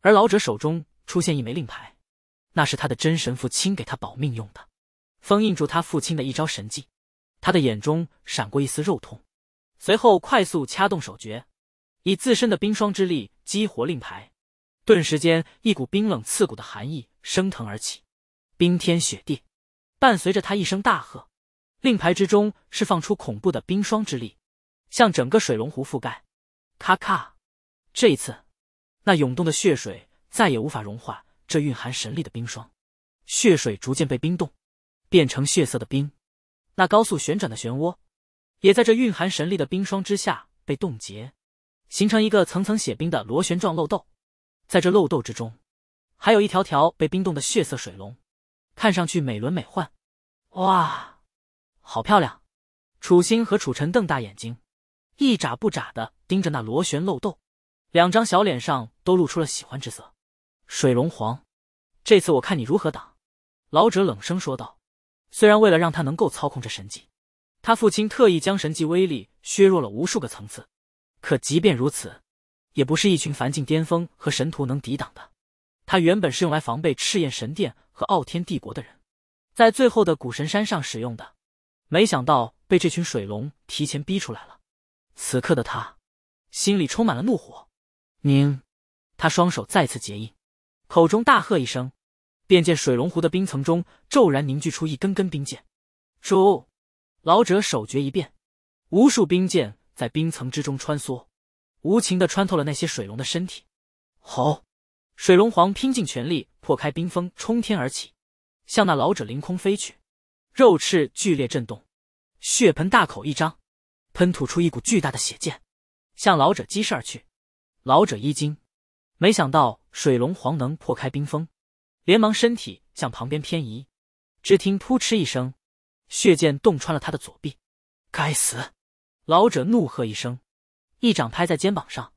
S1: 而老者手中出现一枚令牌，那是他的真神父亲给他保命用的，封印住他父亲的一招神技。他的眼中闪过一丝肉痛，随后快速掐动手诀，以自身的冰霜之力激活令牌。顿时间，一股冰冷刺骨的寒意升腾而起，冰天雪地。伴随着他一声大喝，令牌之中释放出恐怖的冰霜之力，向整个水龙湖覆盖。咔咔，这一次，那涌动的血水再也无法融化这蕴含神力的冰霜，血水逐渐被冰冻，变成血色的冰。那高速旋转的漩涡，也在这蕴含神力的冰霜之下被冻结，形成一个层层血冰的螺旋状漏斗。在这漏斗之中，还有一条条被冰冻的血色水龙，看上去美轮美奂。哇，好漂亮！楚心和楚尘瞪大眼睛，一眨不眨的盯着那螺旋漏斗，两张小脸上都露出了喜欢之色。水龙皇，这次我看你如何挡！老者冷声说道。虽然为了让他能够操控这神技，他父亲特意将神技威力削弱了无数个层次，可即便如此，也不是一群凡境巅峰和神徒能抵挡的。他原本是用来防备赤焰神殿和傲天帝国的人，在最后的古神山上使用的，没想到被这群水龙提前逼出来了。此刻的他，心里充满了怒火。宁，他双手再次结印，口中大喝一声。便见水龙湖的冰层中骤然凝聚出一根根冰剑，主，老者手诀一变，无数冰剑在冰层之中穿梭，无情的穿透了那些水龙的身体。好，水龙皇拼尽全力破开冰封，冲天而起，向那老者凌空飞去。肉翅剧烈震动，血盆大口一张，喷吐出一股巨大的血剑，向老者激射而去。老者一惊，没想到水龙皇能破开冰封。连忙身体向旁边偏移，只听扑哧一声，血剑洞穿了他的左臂。该死！老者怒喝一声，一掌拍在肩膀上，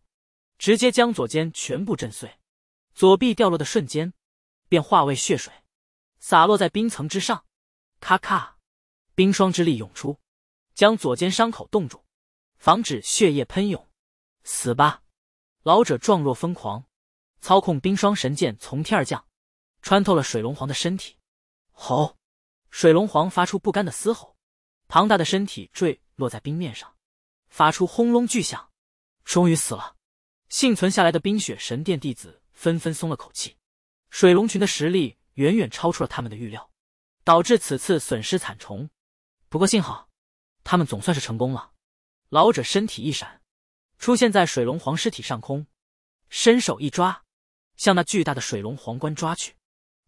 S1: 直接将左肩全部震碎。左臂掉落的瞬间，便化为血水，洒落在冰层之上。咔咔，冰霜之力涌出，将左肩伤口冻住，防止血液喷涌。死吧！老者状若疯狂，操控冰霜神剑从天而降。穿透了水龙皇的身体，吼！水龙皇发出不甘的嘶吼，庞大的身体坠落在冰面上，发出轰隆巨响。终于死了！幸存下来的冰雪神殿弟子纷纷松了口气。水龙群的实力远远超出了他们的预料，导致此次损失惨重。不过幸好，他们总算是成功了。老者身体一闪，出现在水龙皇尸体上空，伸手一抓，向那巨大的水龙皇冠抓去。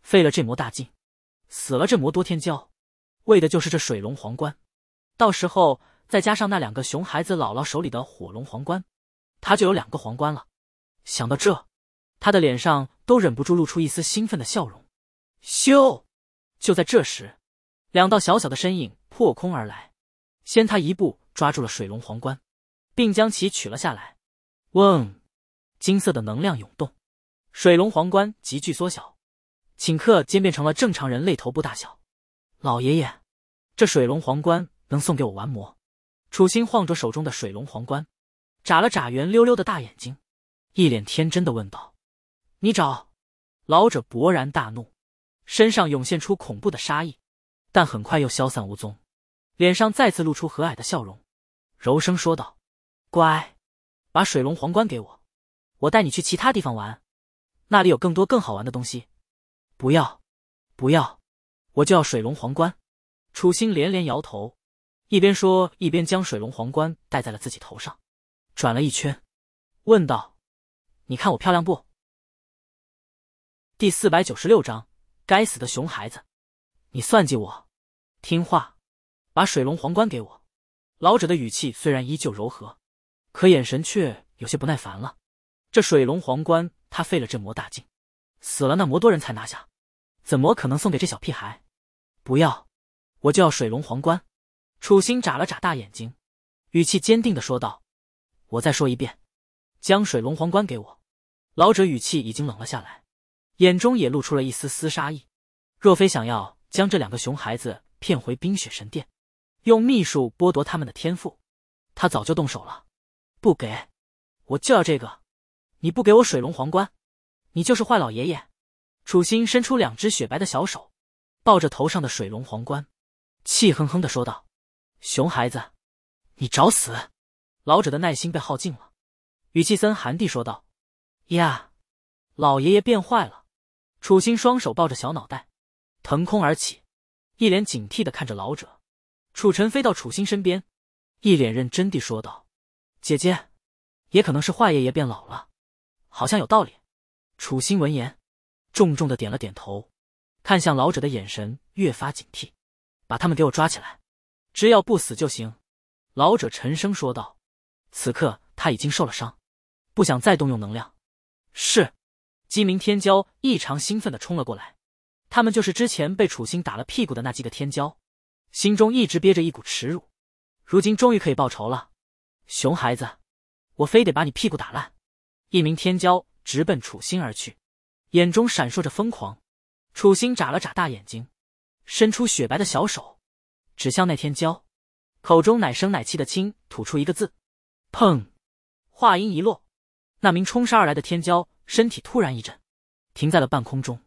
S1: 费了这魔大劲，死了这魔多天骄，为的就是这水龙皇冠。到时候再加上那两个熊孩子姥姥手里的火龙皇冠，他就有两个皇冠了。想到这，他的脸上都忍不住露出一丝兴奋的笑容。咻！就在这时，两道小小的身影破空而来，先他一步抓住了水龙皇冠，并将其取了下来。嗡！金色的能量涌动，水龙皇冠急剧缩小。顷刻间变成了正常人类头部大小，老爷爷，这水龙皇冠能送给我玩魔？楚心晃着手中的水龙皇冠，眨了眨圆溜溜的大眼睛，一脸天真的问道：“你找？”老者勃然大怒，身上涌现出恐怖的杀意，但很快又消散无踪，脸上再次露出和蔼的笑容，柔声说道：“乖，把水龙皇冠给我，我带你去其他地方玩，那里有更多更好玩的东西。”不要，不要，我就要水龙皇冠！楚心连连摇头，一边说一边将水龙皇冠戴在了自己头上，转了一圈，问道：“你看我漂亮不？”第四百九十六章，该死的熊孩子，你算计我！听话，把水龙皇冠给我。老者的语气虽然依旧柔和，可眼神却有些不耐烦了。这水龙皇冠，他费了这魔大劲。死了那么多人才拿下，怎么可能送给这小屁孩？不要，我就要水龙皇冠。楚心眨了眨大眼睛，语气坚定的说道：“我再说一遍，将水龙皇冠给我。”老者语气已经冷了下来，眼中也露出了一丝丝杀意。若非想要将这两个熊孩子骗回冰雪神殿，用秘术剥夺他们的天赋，他早就动手了。不给，我就要这个。你不给我水龙皇冠？你就是坏老爷爷，楚心伸出两只雪白的小手，抱着头上的水龙皇冠，气哼哼的说道：“熊孩子，你找死！”老者的耐心被耗尽了，语气森寒地说道：“呀，老爷爷变坏了。”楚心双手抱着小脑袋，腾空而起，一脸警惕的看着老者。楚尘飞到楚心身边，一脸认真地说道：“姐姐，也可能是坏爷爷变老了，好像有道理。”楚心闻言，重重的点了点头，看向老者的眼神越发警惕。把他们给我抓起来，只要不死就行。老者沉声说道。此刻他已经受了伤，不想再动用能量。是，鸡鸣天骄异常兴奋的冲了过来。他们就是之前被楚心打了屁股的那几个天骄，心中一直憋着一股耻辱，如今终于可以报仇了。熊孩子，我非得把你屁股打烂！一名天骄。直奔楚心而去，眼中闪烁着疯狂。楚心眨了眨大眼睛，伸出雪白的小手，指向那天骄，口中奶声奶气的轻吐出一个字：“砰！”话音一落，那名冲杀而来的天骄身体突然一震，停在了半空中。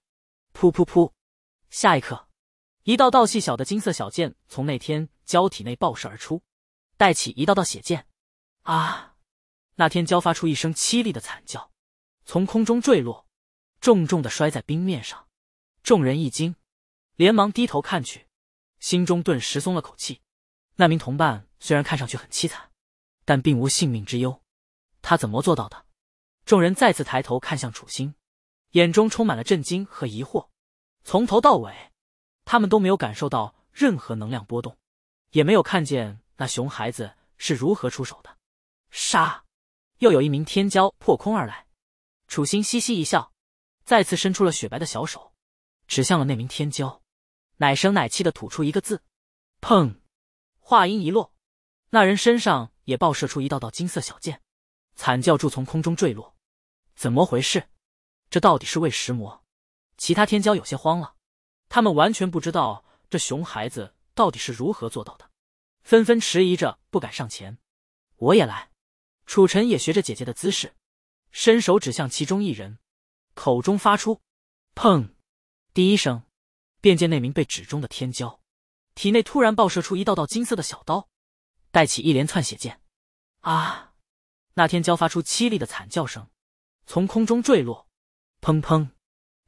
S1: 噗噗噗！下一刻，一道道细小的金色小剑从那天骄体内爆射而出，带起一道道血剑。啊！那天骄发出一声凄厉的惨叫。从空中坠落，重重的摔在冰面上，众人一惊，连忙低头看去，心中顿时松了口气。那名同伴虽然看上去很凄惨，但并无性命之忧。他怎么做到的？众人再次抬头看向楚星，眼中充满了震惊和疑惑。从头到尾，他们都没有感受到任何能量波动，也没有看见那熊孩子是如何出手的。杀！又有一名天骄破空而来。楚心嘻嘻一笑，再次伸出了雪白的小手，指向了那名天骄，奶声奶气的吐出一个字：“砰！”话音一落，那人身上也爆射出一道道金色小剑，惨叫住从空中坠落。怎么回事？这到底是为石魔？其他天骄有些慌了，他们完全不知道这熊孩子到底是如何做到的，纷纷迟疑着不敢上前。我也来！楚尘也学着姐姐的姿势。伸手指向其中一人，口中发出“砰”，第一声，便见那名被指中的天骄，体内突然爆射出一道道金色的小刀，带起一连串血剑。“啊！”那天骄发出凄厉的惨叫声，从空中坠落，“砰砰”，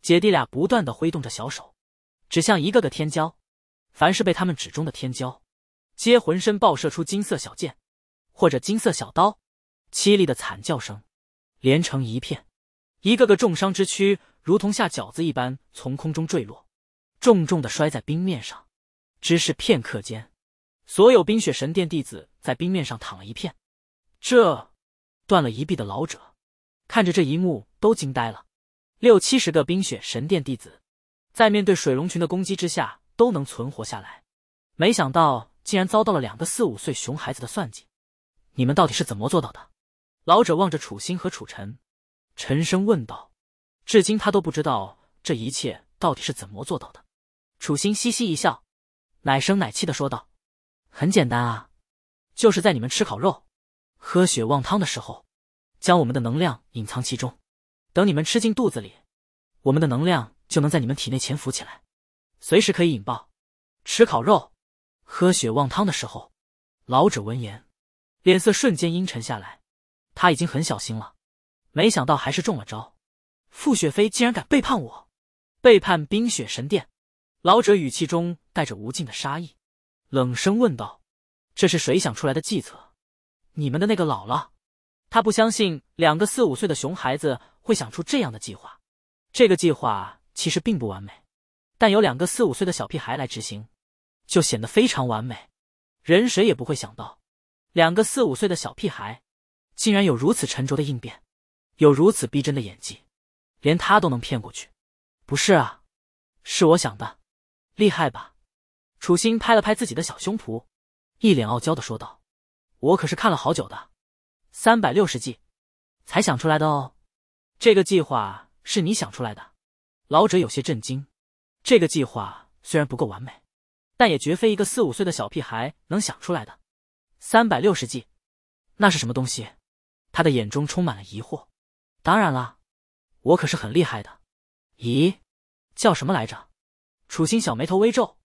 S1: 姐弟俩不断的挥动着小手，指向一个个天骄，凡是被他们指中的天骄，皆浑身爆射出金色小剑或者金色小刀，凄厉的惨叫声。连成一片，一个个重伤之躯如同下饺子一般从空中坠落，重重的摔在冰面上。只是片刻间，所有冰雪神殿弟子在冰面上躺了一片。这断了一臂的老者看着这一幕都惊呆了。六七十个冰雪神殿弟子在面对水龙群的攻击之下都能存活下来，没想到竟然遭到了两个四五岁熊孩子的算计。你们到底是怎么做到的？老者望着楚心和楚尘，沉声问道：“至今他都不知道这一切到底是怎么做到的。”楚心嘻嘻一笑，奶声奶气的说道：“很简单啊，就是在你们吃烤肉、喝血旺汤的时候，将我们的能量隐藏其中，等你们吃进肚子里，我们的能量就能在你们体内潜伏起来，随时可以引爆。”吃烤肉、喝血旺汤的时候，老者闻言，脸色瞬间阴沉下来。他已经很小心了，没想到还是中了招。傅雪飞竟然敢背叛我，背叛冰雪神殿！老者语气中带着无尽的杀意，冷声问道：“这是谁想出来的计策？你们的那个老了？他不相信两个四五岁的熊孩子会想出这样的计划。这个计划其实并不完美，但有两个四五岁的小屁孩来执行，就显得非常完美。人谁也不会想到，两个四五岁的小屁孩。”竟然有如此沉着的应变，有如此逼真的演技，连他都能骗过去，不是啊？是我想的，厉害吧？楚心拍了拍自己的小胸脯，一脸傲娇的说道：“我可是看了好久的《三百六十计》，才想出来的哦。”这个计划是你想出来的？老者有些震惊。这个计划虽然不够完美，但也绝非一个四五岁的小屁孩能想出来的。《三百六十计》，那是什么东西？他的眼中充满了疑惑。当然啦，我可是很厉害的。咦，叫什么来着？楚心小眉头微皱，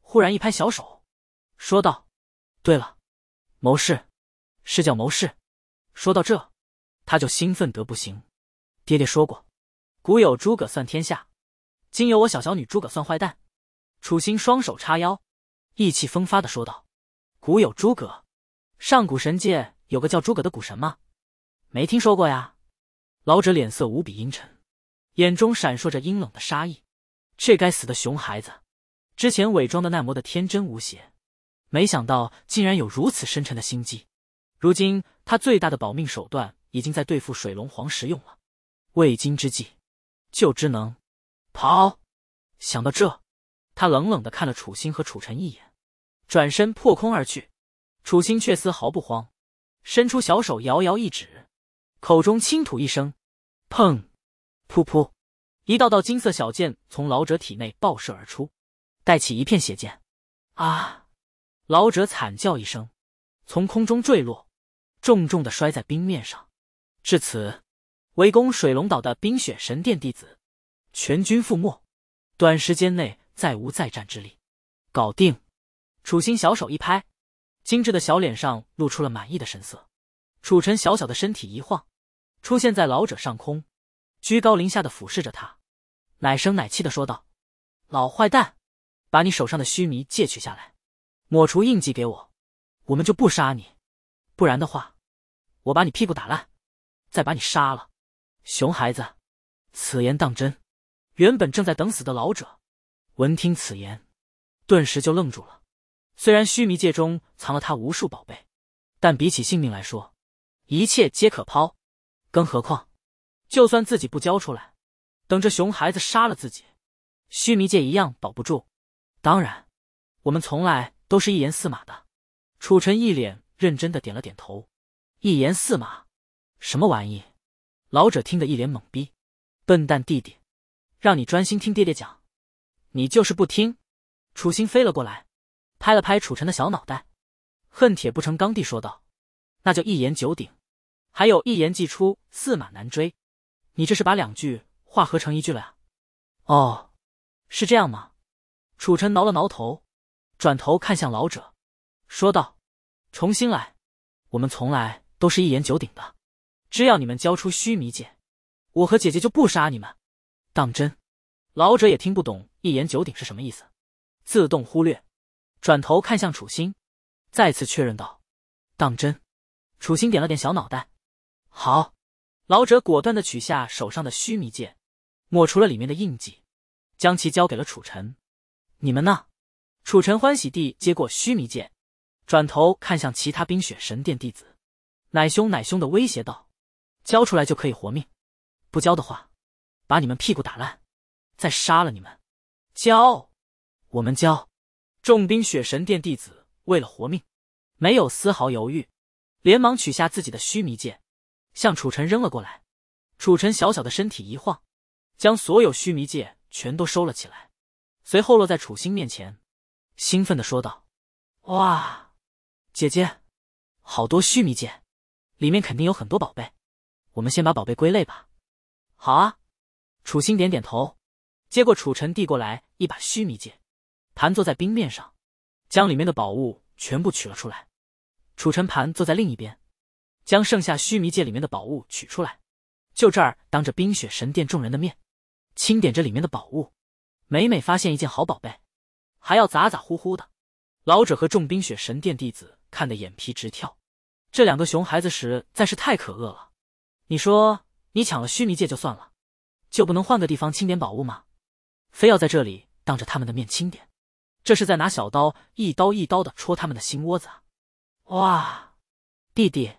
S1: 忽然一拍小手，说道：“对了，谋士，是叫谋士。”说到这，他就兴奋得不行。爹爹说过，古有诸葛算天下，今有我小小女诸葛算坏蛋。楚心双手叉腰，意气风发的说道：“古有诸葛，上古神界有个叫诸葛的古神吗？”没听说过呀！老者脸色无比阴沉，眼中闪烁着阴冷的杀意。这该死的熊孩子，之前伪装的那么的天真无邪，没想到竟然有如此深沉的心机。如今他最大的保命手段已经在对付水龙皇使用了，为今之计，就只能跑。想到这，他冷冷的看了楚心和楚尘一眼，转身破空而去。楚心却丝毫不慌，伸出小手摇摇一指。口中轻吐一声，“砰！”“噗噗！”一道道金色小剑从老者体内爆射而出，带起一片血剑。啊！老者惨叫一声，从空中坠落，重重的摔在冰面上。至此，围攻水龙岛的冰雪神殿弟子全军覆没，短时间内再无再战之力。搞定！楚心小手一拍，精致的小脸上露出了满意的神色。楚尘小小的身体一晃，出现在老者上空，居高临下的俯视着他，奶声奶气的说道：“老坏蛋，把你手上的须弥戒取下来，抹除印记给我，我们就不杀你。不然的话，我把你屁股打烂，再把你杀了。”熊孩子，此言当真？原本正在等死的老者，闻听此言，顿时就愣住了。虽然须弥界中藏了他无数宝贝，但比起性命来说，一切皆可抛，更何况，就算自己不交出来，等着熊孩子杀了自己，须弥界一样保不住。当然，我们从来都是一言驷马的。楚尘一脸认真的点了点头。一言驷马，什么玩意？老者听得一脸懵逼。笨蛋弟弟，让你专心听爹爹讲，你就是不听。楚心飞了过来，拍了拍楚尘的小脑袋，恨铁不成钢地说道：“那就一言九鼎。”还有一言既出，驷马难追，你这是把两句话合成一句了呀？哦，是这样吗？楚尘挠了挠头，转头看向老者，说道：“重新来，我们从来都是一言九鼎的，只要你们交出须弥剑，我和姐姐就不杀你们。当真？”老者也听不懂“一言九鼎”是什么意思，自动忽略，转头看向楚心，再次确认道：“当真？”楚心点了点小脑袋。好，老者果断的取下手上的须弥剑，抹除了里面的印记，将其交给了楚尘。你们呢？楚尘欢喜地接过须弥剑，转头看向其他冰雪神殿弟子，乃凶乃凶的威胁道：“交出来就可以活命，不交的话，把你们屁股打烂，再杀了你们。”交，我们交。众冰雪神殿弟子为了活命，没有丝毫犹豫，连忙取下自己的须弥剑。向楚尘扔了过来，楚尘小小的身体一晃，将所有须弥戒全都收了起来，随后落在楚星面前，兴奋的说道：“哇，姐姐，好多须弥戒，里面肯定有很多宝贝，我们先把宝贝归类吧。”“好啊。”楚星点点头，接过楚尘递过来一把须弥戒，盘坐在冰面上，将里面的宝物全部取了出来。楚尘盘坐在另一边。将剩下须弥界里面的宝物取出来，就这儿当着冰雪神殿众人的面，清点着里面的宝物。每每发现一件好宝贝，还要咋咋呼呼的。老者和众冰雪神殿弟子看得眼皮直跳，这两个熊孩子实在是太可恶了。你说你抢了须弥界就算了，就不能换个地方清点宝物吗？非要在这里当着他们的面清点，这是在拿小刀一刀一刀的戳他们的心窝子啊！哇，弟弟。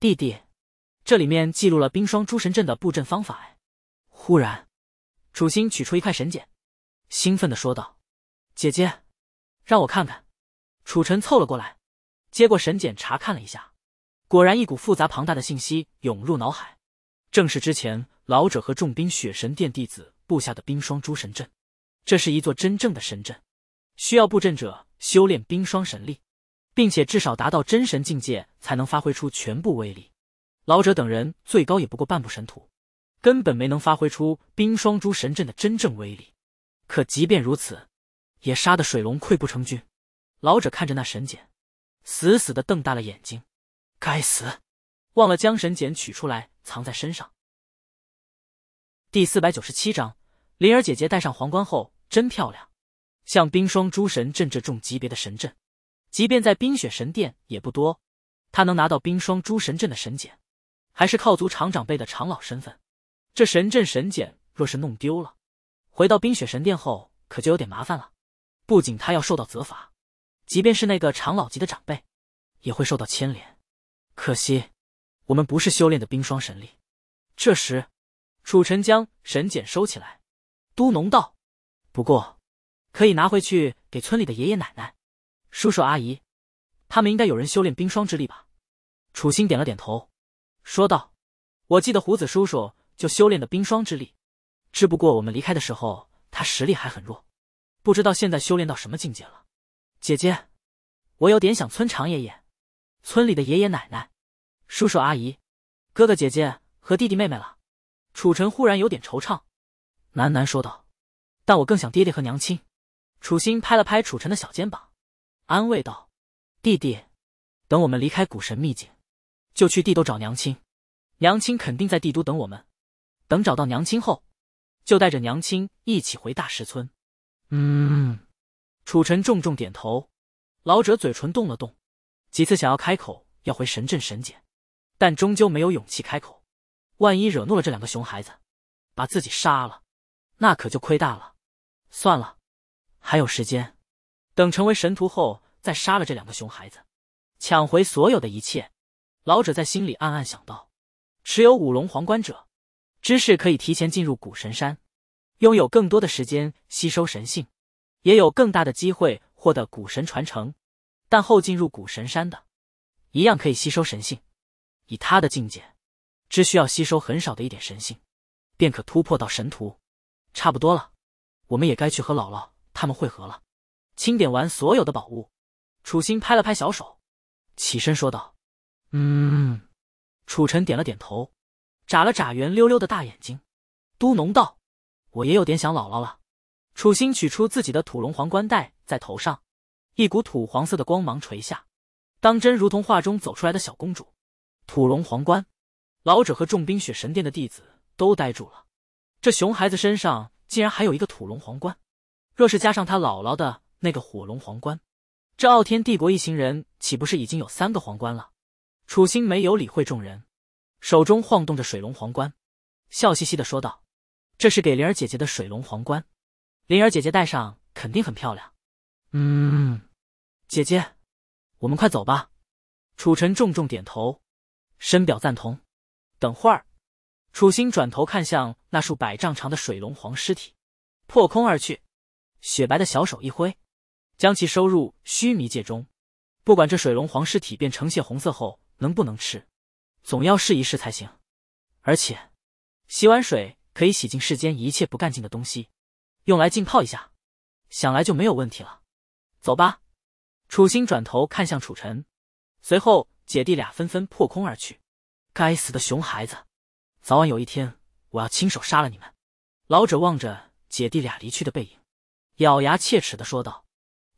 S1: 弟弟，这里面记录了冰霜诸神阵的布阵方法。哎，忽然，楚心取出一块神简，兴奋的说道：“姐姐，让我看看。”楚尘凑了过来，接过神简查看了一下，果然一股复杂庞大的信息涌入脑海，正是之前老者和重兵雪神殿弟子布下的冰霜诸神阵。这是一座真正的神阵，需要布阵者修炼冰霜神力。并且至少达到真神境界才能发挥出全部威力，老者等人最高也不过半步神土，根本没能发挥出冰霜诸神阵的真正威力。可即便如此，也杀得水龙溃不成军。老者看着那神简，死死的瞪大了眼睛。该死，忘了将神简取出来藏在身上。第四百九十七章，灵儿姐姐戴上皇冠后真漂亮，像冰霜诸神阵这种级别的神阵。即便在冰雪神殿也不多，他能拿到冰霜诸神阵的神简，还是靠族长长辈的长老身份。这神阵神简若是弄丢了，回到冰雪神殿后可就有点麻烦了。不仅他要受到责罚，即便是那个长老级的长辈，也会受到牵连。可惜，我们不是修炼的冰霜神力。这时，楚尘将神简收起来，嘟哝道：“不过，可以拿回去给村里的爷爷奶奶。”叔叔阿姨，他们应该有人修炼冰霜之力吧？楚心点了点头，说道：“我记得胡子叔叔就修炼的冰霜之力，只不过我们离开的时候他实力还很弱，不知道现在修炼到什么境界了。”姐姐，我有点想村长爷爷、村里的爷爷奶奶、叔叔阿姨、哥哥姐姐和弟弟妹妹了。楚尘忽然有点惆怅，喃喃说道：“但我更想爹爹和娘亲。”楚心拍了拍楚尘的小肩膀。安慰道：“弟弟，等我们离开古神秘境，就去帝都找娘亲。娘亲肯定在帝都等我们。等找到娘亲后，就带着娘亲一起回大石村。”嗯，楚尘重重点头。老者嘴唇动了动，几次想要开口要回神镇神检，但终究没有勇气开口。万一惹怒了这两个熊孩子，把自己杀了，那可就亏大了。算了，还有时间。等成为神徒后再杀了这两个熊孩子，抢回所有的一切。老者在心里暗暗想到：持有五龙皇冠者，知识可以提前进入古神山，拥有更多的时间吸收神性，也有更大的机会获得古神传承。但后进入古神山的，一样可以吸收神性。以他的境界，只需要吸收很少的一点神性，便可突破到神徒。差不多了，我们也该去和姥姥他们会合了。清点完所有的宝物，楚心拍了拍小手，起身说道：“
S2: 嗯。”
S1: 楚尘点了点头，眨了眨圆溜溜的大眼睛，嘟哝道：“我也有点想姥姥了。”楚心取出自己的土龙皇冠，戴在头上，一股土黄色的光芒垂下，当真如同画中走出来的小公主。土龙皇冠，老者和众冰雪神殿的弟子都呆住了，这熊孩子身上竟然还有一个土龙皇冠，若是加上他姥姥的。那个火龙皇冠，这傲天帝国一行人岂不是已经有三个皇冠了？楚心没有理会众人，手中晃动着水龙皇冠，笑嘻嘻的说道：“这是给灵儿姐姐的水龙皇冠，灵儿姐姐戴上肯定很漂亮。”“
S2: 嗯，
S1: 姐姐，我们快走吧。”楚尘重重点头，深表赞同。等会儿，楚心转头看向那数百丈长的水龙皇尸体，破空而去，雪白的小手一挥。将其收入须弥界中，不管这水龙皇尸体变成血红色后能不能吃，总要试一试才行。而且，洗碗水可以洗净世间一切不干净的东西，用来浸泡一下，想来就没有问题了。走吧。楚心转头看向楚尘，随后姐弟俩纷纷破空而去。该死的熊孩子，早晚有一天我要亲手杀了你们！老者望着姐弟俩离去的背影，咬牙切齿的说道。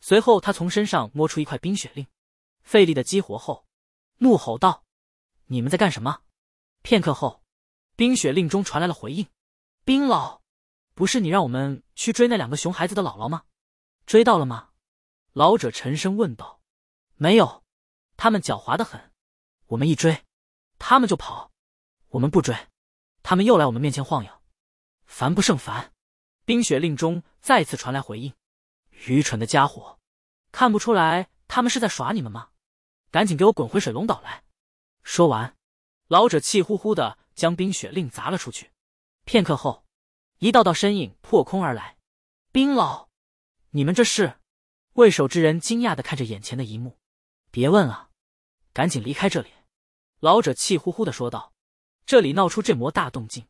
S1: 随后，他从身上摸出一块冰雪令，费力的激活后，怒吼道：“你们在干什么？”片刻后，冰雪令中传来了回应：“冰老，不是你让我们去追那两个熊孩子的姥姥吗？追到了吗？”老者沉声问道：“没有，他们狡猾的很，我们一追，他们就跑；我们不追，他们又来我们面前晃悠，烦不胜烦。”冰雪令中再次传来回应。愚蠢的家伙，看不出来他们是在耍你们吗？赶紧给我滚回水龙岛来！说完，老者气呼呼的将冰雪令砸了出去。片刻后，一道道身影破空而来。冰老，你们这是？为首之人惊讶的看着眼前的一幕，别问了，赶紧离开这里！老者气呼呼的说道：“这里闹出这魔大动静，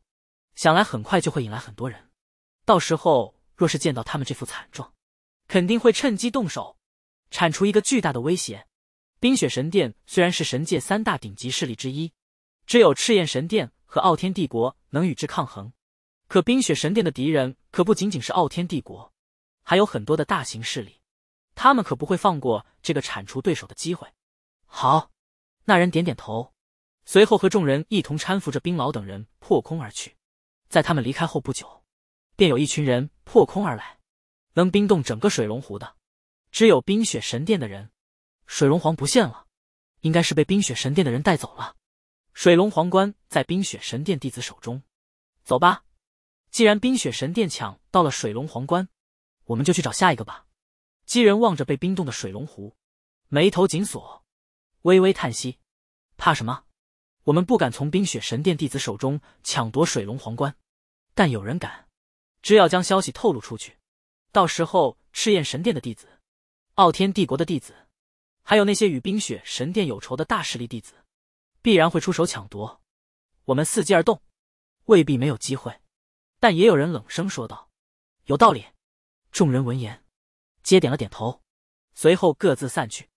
S1: 想来很快就会引来很多人，到时候若是见到他们这副惨状……”肯定会趁机动手，铲除一个巨大的威胁。冰雪神殿虽然是神界三大顶级势力之一，只有赤焰神殿和傲天帝国能与之抗衡，可冰雪神殿的敌人可不仅仅是傲天帝国，还有很多的大型势力，他们可不会放过这个铲除对手的机会。好，那人点点头，随后和众人一同搀扶着冰老等人破空而去。在他们离开后不久，便有一群人破空而来。能冰冻整个水龙湖的，只有冰雪神殿的人。水龙皇不见了，应该是被冰雪神殿的人带走了。水龙皇冠在冰雪神殿弟子手中。走吧，既然冰雪神殿抢到了水龙皇冠，我们就去找下一个吧。姬人望着被冰冻的水龙湖，眉头紧锁，微微叹息。怕什么？我们不敢从冰雪神殿弟子手中抢夺水龙皇冠，但有人敢。只要将消息透露出去。到时候，赤焰神殿的弟子、傲天帝国的弟子，还有那些与冰雪神殿有仇的大势力弟子，必然会出手抢夺。我们伺机而动，未必没有机会。但也有人冷声说道：“有道理。”众人闻言，皆点了点头，随后各自散去。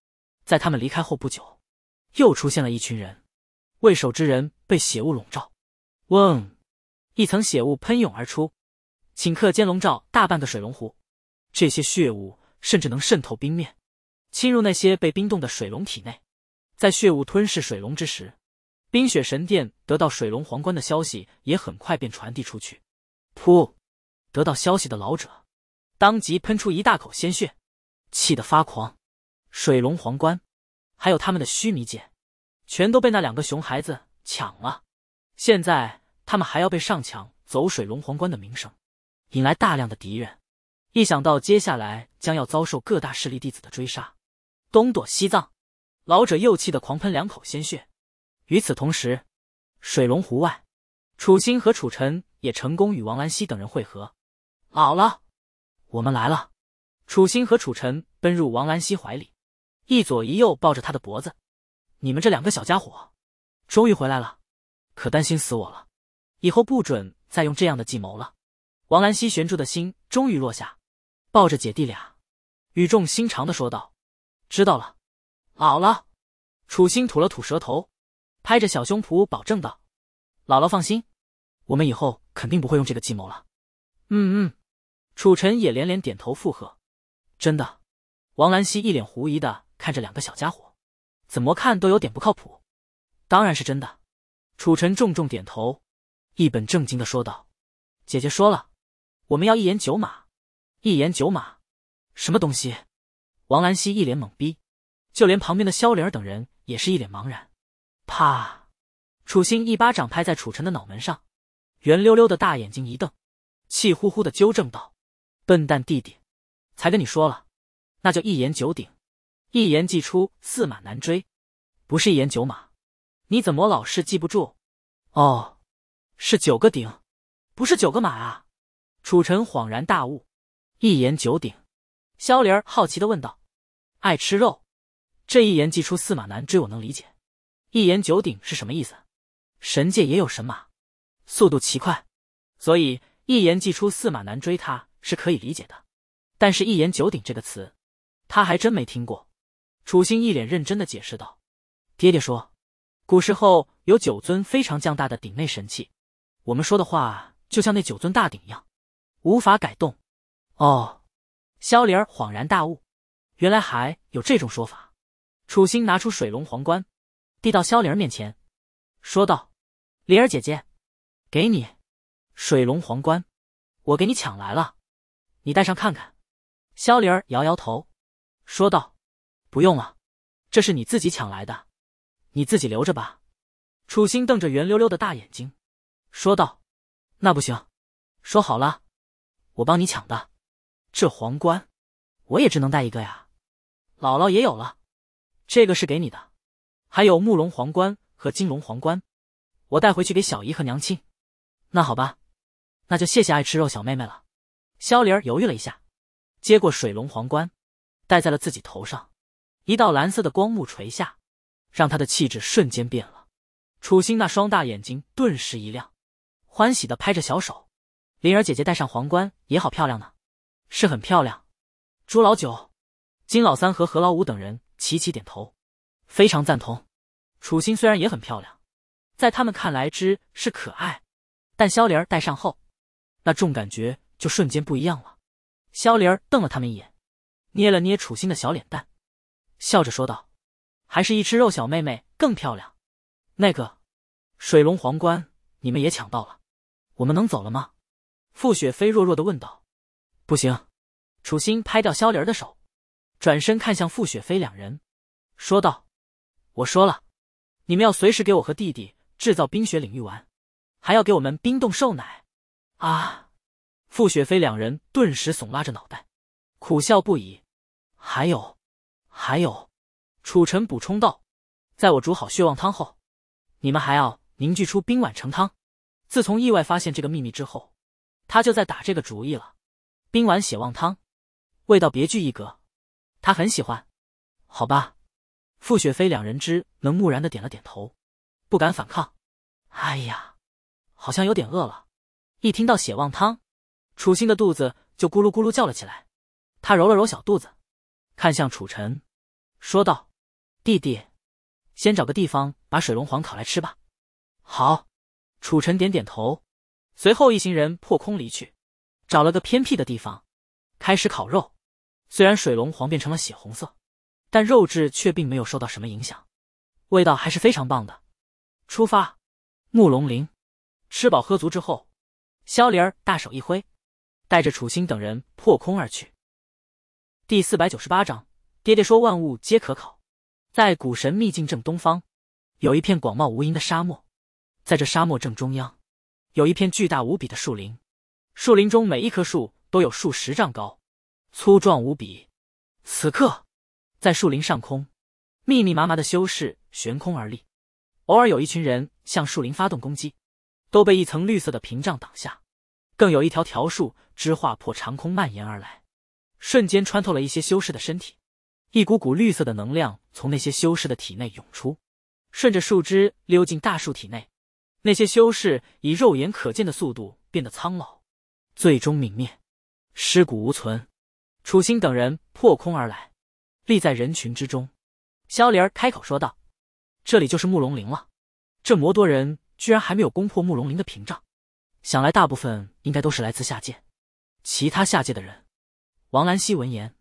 S1: 在他们离开后不久，又出现了一群人。为首之人被血雾笼罩，嗡，一层血雾喷涌而出，顷刻间笼罩大半个水龙湖。这些血雾甚至能渗透冰面，侵入那些被冰冻的水龙体内。在血雾吞噬水龙之时，冰雪神殿得到水龙皇冠的消息也很快便传递出去。噗！得到消息的老者当即喷出一大口鲜血，气得发狂。水龙皇冠，还有他们的须弥剑，全都被那两个熊孩子抢了。现在他们还要被上抢走水龙皇冠的名声，引来大量的敌人。一想到接下来将要遭受各大势力弟子的追杀，东躲西藏，老者又气得狂喷两口鲜血。与此同时，水龙湖外，楚心和楚尘也成功与王兰溪等人会合。好了，我们来了！楚心和楚尘奔入王兰溪怀里，一左一右抱着他的脖子：“你们这两个小家伙，终于回来了，可担心死我了！以后不准再用这样的计谋了。”王兰溪悬住的心终于落下。抱着姐弟俩，语重心长的说道：“知道了，姥姥。”楚心吐了吐舌头，拍着小胸脯保证道：“姥姥放心，我们以后肯定不会用这个计谋了。”“
S2: 嗯嗯。”
S1: 楚尘也连连点头附和。“真的？”王兰溪一脸狐疑的看着两个小家伙，怎么看都有点不靠谱。“当然是真的。”楚尘重重点头，一本正经的说道：“姐姐说了，我们要一言九马。”一言九马，什么东西？王兰溪一脸懵逼，就连旁边的萧玲儿等人也是一脸茫然。啪！楚心一巴掌拍在楚尘的脑门上，圆溜溜的大眼睛一瞪，气呼呼的纠正道：“笨蛋弟弟，才跟你说了，那就一言九鼎，一言既出，驷马难追，不是一言九马。你怎么老是记不住？哦，是九个鼎，不是九个马啊！”楚尘恍然大悟。一言九鼎，萧林儿好奇的问道：“爱吃肉。”这一言既出，驷马难追，我能理解。一言九鼎是什么意思？神界也有神马，速度奇快，所以一言既出，驷马难追，他是可以理解的。但是“一言九鼎”这个词，他还真没听过。楚星一脸认真的解释道：“爹爹说，古时候有九尊非常强大的鼎内神器，我们说的话就像那九尊大鼎一样，无法改动。”哦，萧灵儿恍然大悟，原来还有这种说法。楚心拿出水龙皇冠，递到萧灵儿面前，说道：“灵儿姐姐，给你，水龙皇冠，我给你抢来了，你戴上看看。”萧灵儿摇摇头，说道：“不用了，这是你自己抢来的，你自己留着吧。”楚心瞪着圆溜溜的大眼睛，说道：“那不行，说好了，我帮你抢的。”这皇冠，我也只能戴一个呀。姥姥也有了，这个是给你的。还有木龙皇冠和金龙皇冠，我带回去给小姨和娘亲。那好吧，那就谢谢爱吃肉小妹妹了。萧灵儿犹豫了一下，接过水龙皇冠，戴在了自己头上，一道蓝色的光幕垂下，让她的气质瞬间变了。楚心那双大眼睛顿时一亮，欢喜的拍着小手。灵儿姐姐戴上皇冠也好漂亮呢。是很漂亮，朱老九、金老三和何老五等人齐齐点头，非常赞同。楚心虽然也很漂亮，在他们看来之是可爱，但萧玲儿戴上后，那种感觉就瞬间不一样了。萧玲儿瞪了他们一眼，捏了捏楚心的小脸蛋，笑着说道：“还是一吃肉小妹妹更漂亮。”那个，水龙皇冠你们也抢到了，我们能走了吗？傅雪飞弱弱的问道。不行，楚心拍掉萧林儿的手，转身看向傅雪飞两人，说道：“我说了，你们要随时给我和弟弟制造冰雪领域玩，还要给我们冰冻兽奶。”啊！傅雪飞两人顿时耸拉着脑袋，苦笑不已。还有，还有，楚尘补充道：“在我煮好血旺汤后，你们还要凝聚出冰碗盛汤。自从意外发现这个秘密之后，他就在打这个主意了。”冰碗血旺汤，味道别具一格，他很喜欢。好吧，傅雪飞两人之能木然的点了点头，不敢反抗。哎呀，好像有点饿了。一听到血旺汤，楚心的肚子就咕噜咕噜叫了起来。他揉了揉小肚子，看向楚尘，说道：“弟弟，先找个地方把水龙皇烤来吃吧。”好，楚尘点点头，随后一行人破空离去。找了个偏僻的地方，开始烤肉。虽然水龙黄变成了血红色，但肉质却并没有受到什么影响，味道还是非常棒的。出发，木龙林。吃饱喝足之后，萧林儿大手一挥，带着楚心等人破空而去。第四百九十八章，爹爹说万物皆可烤。在古神秘境正东方，有一片广袤无垠的沙漠，在这沙漠正中央，有一片巨大无比的树林。树林中每一棵树都有数十丈高，粗壮无比。此刻，在树林上空，密密麻麻的修士悬空而立，偶尔有一群人向树林发动攻击，都被一层绿色的屏障挡下。更有一条条树枝划破长空蔓延而来，瞬间穿透了一些修士的身体，一股股绿色的能量从那些修士的体内涌出，顺着树枝溜进大树体内。那些修士以肉眼可见的速度变得苍老。最终泯灭，尸骨无存。楚心等人破空而来，立在人群之中。萧儿开口说道：“这里就是慕容林了。这魔多人居然还没有攻破慕容林的屏障，想来大部分应该都是来自下界。其他下界的人。”王兰溪闻言，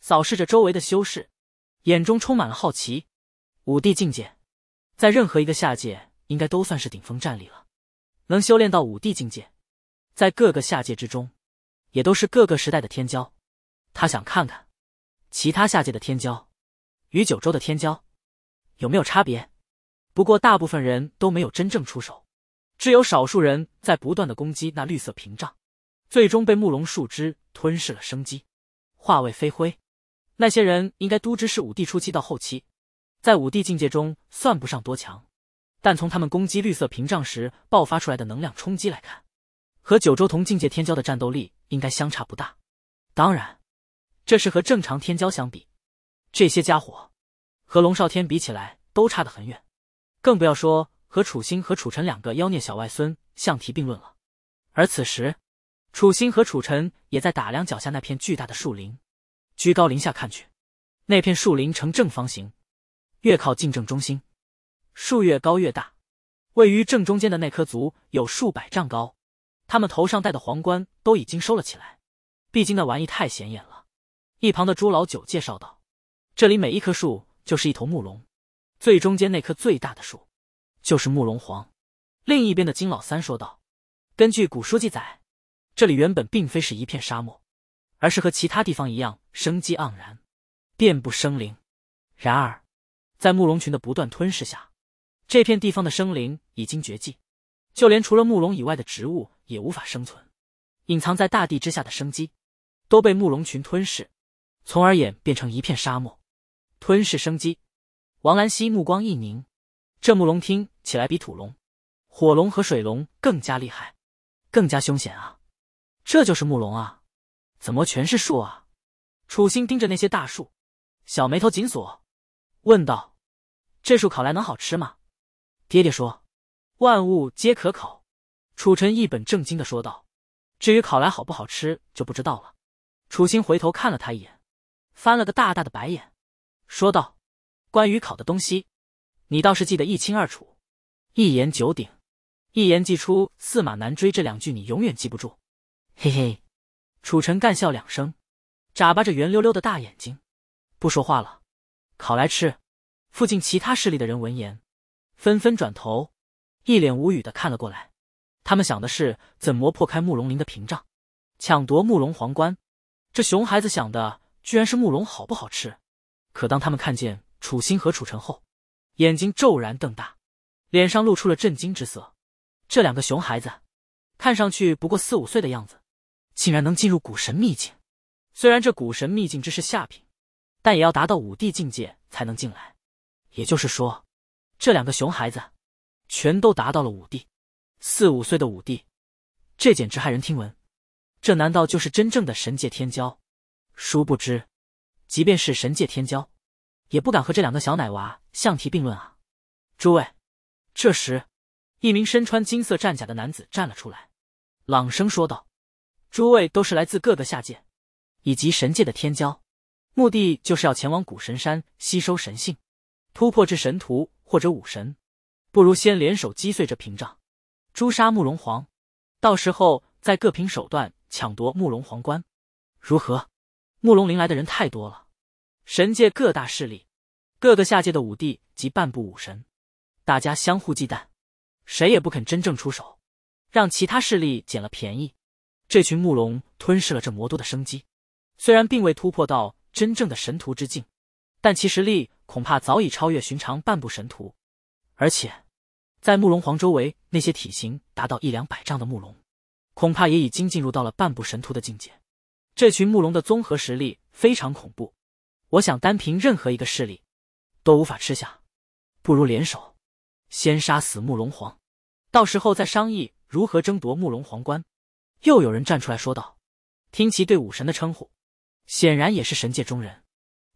S1: 扫视着周围的修士，眼中充满了好奇。五帝境界，在任何一个下界，应该都算是顶峰战力了。能修炼到五帝境界。在各个下界之中，也都是各个时代的天骄。他想看看，其他下界的天骄，与九州的天骄有没有差别。不过大部分人都没有真正出手，只有少数人在不断的攻击那绿色屏障，最终被慕容树枝吞噬了生机，化为飞灰。那些人应该都知是武帝初期到后期，在武帝境界中算不上多强，但从他们攻击绿色屏障时爆发出来的能量冲击来看。和九州同境界天骄的战斗力应该相差不大，当然，这是和正常天骄相比。这些家伙和龙少天比起来都差得很远，更不要说和楚心和楚尘两个妖孽小外孙相提并论了。而此时，楚心和楚尘也在打量脚下那片巨大的树林，居高临下看去，那片树林呈正方形，越靠近正中心，树越高越大。位于正中间的那棵足有数百丈高。他们头上戴的皇冠都已经收了起来，毕竟那玩意太显眼了。一旁的朱老九介绍道：“这里每一棵树就是一头木龙，最中间那棵最大的树就是木龙皇。”另一边的金老三说道：“根据古书记载，这里原本并非是一片沙漠，而是和其他地方一样生机盎然，遍布生灵。然而，在木龙群的不断吞噬下，这片地方的生灵已经绝迹。”就连除了木龙以外的植物也无法生存，隐藏在大地之下的生机，都被木龙群吞噬，从而演变成一片沙漠，吞噬生机。王兰溪目光一凝，这木龙听起来比土龙、火龙和水龙更加厉害，更加凶险啊！这就是木龙啊？怎么全是树啊？楚心盯着那些大树，小眉头紧锁，问道：“这树烤来能好吃吗？”爹爹说。万物皆可烤，楚晨一本正经的说道：“至于烤来好不好吃就不知道了。”楚心回头看了他一眼，翻了个大大的白眼，说道：“关于烤的东西，你倒是记得一清二楚，一言九鼎，一言既出，驷马难追这两句你永远记不住。”嘿嘿，楚尘干笑两声，眨巴着圆溜溜的大眼睛，不说话了。烤来吃，附近其他势力的人闻言，纷纷转头。一脸无语的看了过来，他们想的是怎么破开慕容林的屏障，抢夺慕容皇冠。这熊孩子想的居然是慕容好不好吃？可当他们看见楚心和楚尘后，眼睛骤然瞪大，脸上露出了震惊之色。这两个熊孩子看上去不过四五岁的样子，竟然能进入古神秘境。虽然这古神秘境只是下品，但也要达到五帝境界才能进来。也就是说，这两个熊孩子。全都达到了五帝，四五岁的五帝，这简直骇人听闻！这难道就是真正的神界天骄？殊不知，即便是神界天骄，也不敢和这两个小奶娃相提并论啊！诸位，这时，一名身穿金色战甲的男子站了出来，朗声说道：“诸位都是来自各个下界，以及神界的天骄，目的就是要前往古神山吸收神性，突破至神图或者武神。”不如先联手击碎这屏障，诛杀慕容皇，到时候再各凭手段抢夺慕容皇冠，如何？慕容临来的人太多了，神界各大势力，各个下界的武帝及半步武神，大家相互忌惮，谁也不肯真正出手，让其他势力捡了便宜。这群慕容吞噬了这魔都的生机，虽然并未突破到真正的神图之境，但其实力恐怕早已超越寻常半步神图。而且，在木龙皇周围那些体型达到一两百丈的木龙，恐怕也已经进入到了半步神徒的境界。这群木龙的综合实力非常恐怖，我想单凭任何一个势力都无法吃下，不如联手，先杀死木龙皇，到时候再商议如何争夺木龙皇冠。又有人站出来说道：“听其对武神的称呼，显然也是神界中人。”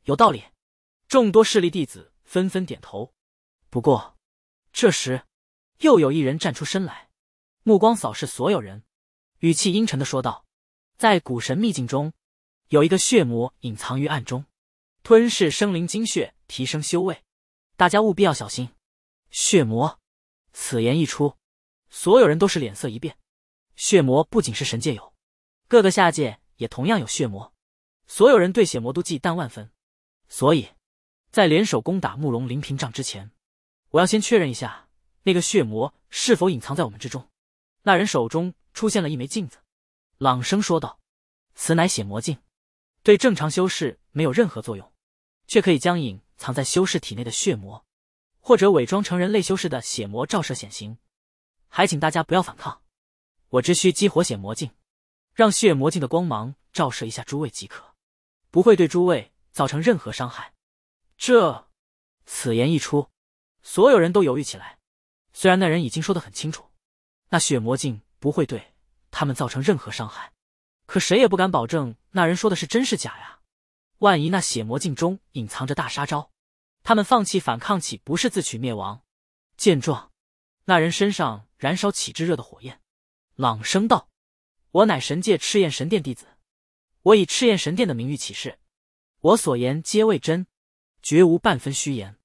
S1: 有道理，众多势力弟子纷纷点头。不过。这时，又有一人站出身来，目光扫视所有人，语气阴沉的说道：“在古神秘境中，有一个血魔隐藏于暗中，吞噬生灵精血提升修为，大家务必要小心。”血魔，此言一出，所有人都是脸色一变。血魔不仅是神界有，各个下界也同样有血魔，所有人对血魔都忌惮万分。所以，在联手攻打慕容林屏障之前。我要先确认一下，那个血魔是否隐藏在我们之中。那人手中出现了一枚镜子，朗声说道：“此乃血魔镜，对正常修士没有任何作用，却可以将隐藏在修士体内的血魔，或者伪装成人类修士的血魔照射显形。还请大家不要反抗，我只需激活血魔镜，让血魔镜的光芒照射一下诸位即可，不会对诸位造成任何伤害。”这，此言一出。所有人都犹豫起来，虽然那人已经说得很清楚，那血魔镜不会对他们造成任何伤害，可谁也不敢保证那人说的是真是假呀。万一那血魔镜中隐藏着大杀招，他们放弃反抗岂不是自取灭亡？见状，那人身上燃烧起炙热的火焰，朗声道：“我乃神界赤焰神殿弟子，我以赤焰神殿的名誉起誓，我所言皆为真，绝无半分虚言。”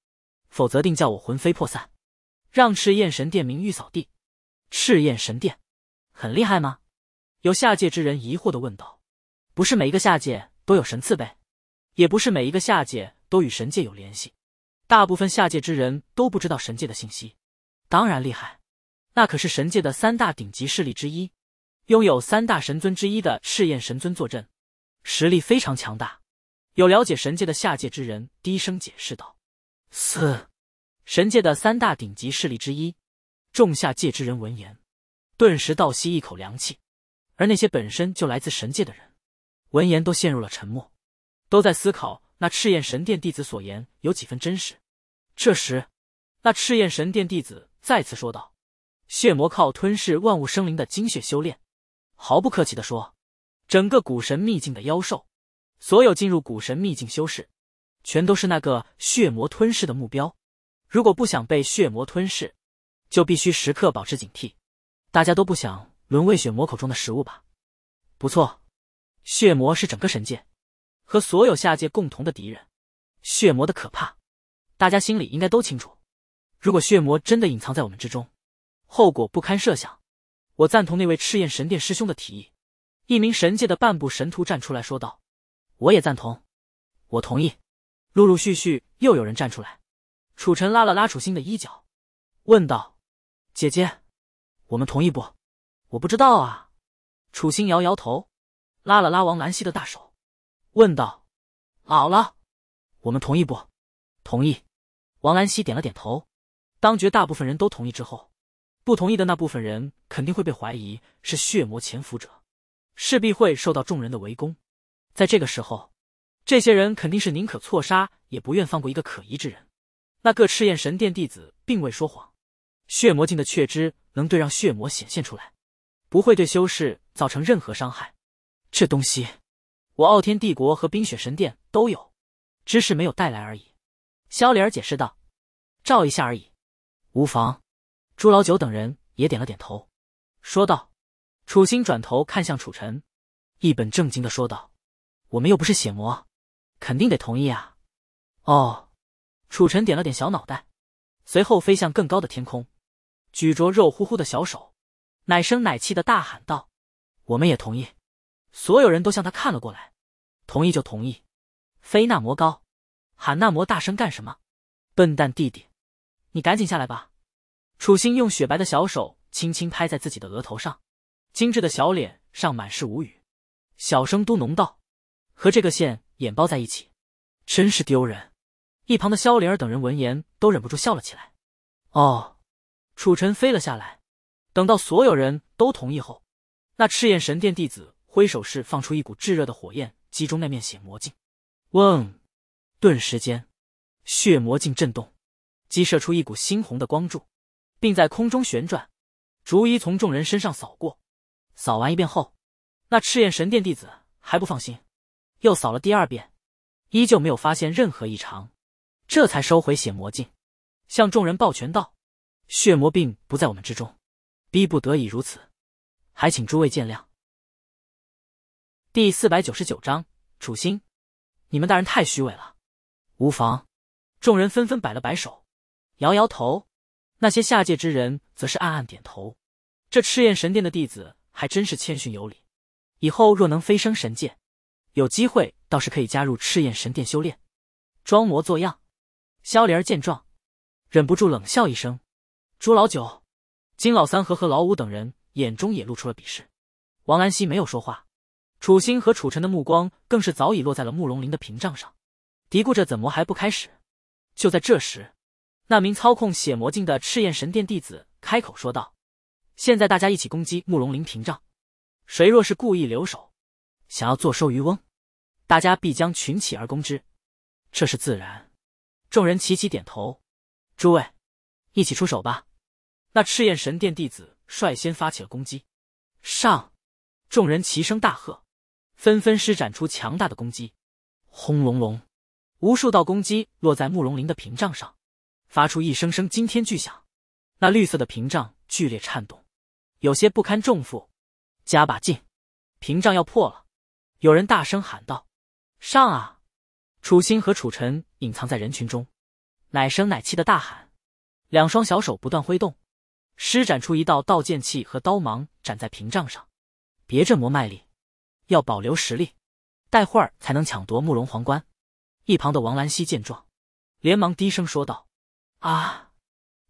S1: 否则定叫我魂飞魄散，让赤焰神殿名誉扫地。赤焰神殿很厉害吗？有下界之人疑惑的问道：“不是每一个下界都有神赐呗？也不是每一个下界都与神界有联系，大部分下界之人都不知道神界的信息。”当然厉害，那可是神界的三大顶级势力之一，拥有三大神尊之一的赤焰神尊坐镇，实力非常强大。有了解神界的下界之人低声解释道。四神界的三大顶级势力之一，众下界之人闻言，顿时倒吸一口凉气；而那些本身就来自神界的人，闻言都陷入了沉默，都在思考那赤焰神殿弟子所言有几分真实。这时，那赤焰神殿弟子再次说道：“血魔靠吞噬万物生灵的精血修炼，毫不客气的说，整个古神秘境的妖兽，所有进入古神秘境修士。”全都是那个血魔吞噬的目标，如果不想被血魔吞噬，就必须时刻保持警惕。大家都不想沦为血魔口中的食物吧？不错，血魔是整个神界和所有下界共同的敌人。血魔的可怕，大家心里应该都清楚。如果血魔真的隐藏在我们之中，后果不堪设想。我赞同那位赤焰神殿师兄的提议。一名神界的半步神徒站出来说道：“我也赞同，我同意。”陆陆续续又有人站出来，楚尘拉了拉楚心的衣角，问道：“姐姐，我们同意不？”“我不知道啊。”楚心摇摇头，拉了拉王兰溪的大手，问道：“姥姥，我们同意不？”“同意。”王兰溪点了点头。当觉大部分人都同意之后，不同意的那部分人肯定会被怀疑是血魔潜伏者，势必会受到众人的围攻。在这个时候。这些人肯定是宁可错杀，也不愿放过一个可疑之人。那各赤焰神殿弟子并未说谎，血魔镜的确知能对让血魔显现出来，不会对修士造成任何伤害。这东西，我傲天帝国和冰雪神殿都有，只是没有带来而已。萧莲儿解释道：“照一下而已，无妨。”朱老九等人也点了点头，说道：“楚心转头看向楚尘，一本正经的说道：‘我们又不是血魔。’”肯定得同意啊！哦，楚尘点了点小脑袋，随后飞向更高的天空，举着肉乎乎的小手，奶声奶气的大喊道：“我们也同意！”所有人都向他看了过来。同意就同意，飞那么高，喊那么大声干什么？笨蛋弟弟，你赶紧下来吧！楚心用雪白的小手轻轻拍在自己的额头上，精致的小脸上满是无语，小声嘟哝道。和这个线眼包在一起，真是丢人！一旁的萧灵儿等人闻言都忍不住笑了起来。哦，楚尘飞了下来。等到所有人都同意后，那赤焰神殿弟子挥手释放出一股炙热的火焰，击中那面血魔镜。嗡！顿时间，血魔镜震动，激射出一股猩红的光柱，并在空中旋转，逐一从众人身上扫过。扫完一遍后，那赤焰神殿弟子还不放心。又扫了第二遍，依旧没有发现任何异常，这才收回血魔镜，向众人抱拳道：“血魔病不在我们之中，逼不得已如此，还请诸位见谅。”第四百九十九章，楚心，你们大人太虚伪了。无妨，众人纷纷摆了摆手，摇摇头。那些下界之人则是暗暗点头。这赤焰神殿的弟子还真是谦逊有礼，以后若能飞升神界。有机会倒是可以加入赤焰神殿修炼，装模作样。萧怜儿见状，忍不住冷笑一声。朱老九、金老三和和老五等人眼中也露出了鄙视。王兰希没有说话，楚心和楚尘的目光更是早已落在了慕容林的屏障上，嘀咕着怎么还不开始。就在这时，那名操控血魔镜的赤焰神殿弟子开口说道：“现在大家一起攻击慕容林屏障，谁若是故意留守，想要坐收渔翁。”大家必将群起而攻之，这是自然。众人齐齐点头。诸位，一起出手吧！那赤焰神殿弟子率先发起了攻击，上！众人齐声大喝，纷纷施展出强大的攻击。轰隆隆，无数道攻击落在慕容林的屏障上，发出一声声惊天巨响。那绿色的屏障剧烈颤动，有些不堪重负。加把劲！屏障要破了！有人大声喊道。上啊！楚心和楚尘隐藏在人群中，奶声奶气的大喊，两双小手不断挥动，施展出一道道剑气和刀芒斩在屏障上。别这么卖力，要保留实力，待会儿才能抢夺慕容皇冠。一旁的王兰希见状，连忙低声说道：“啊！”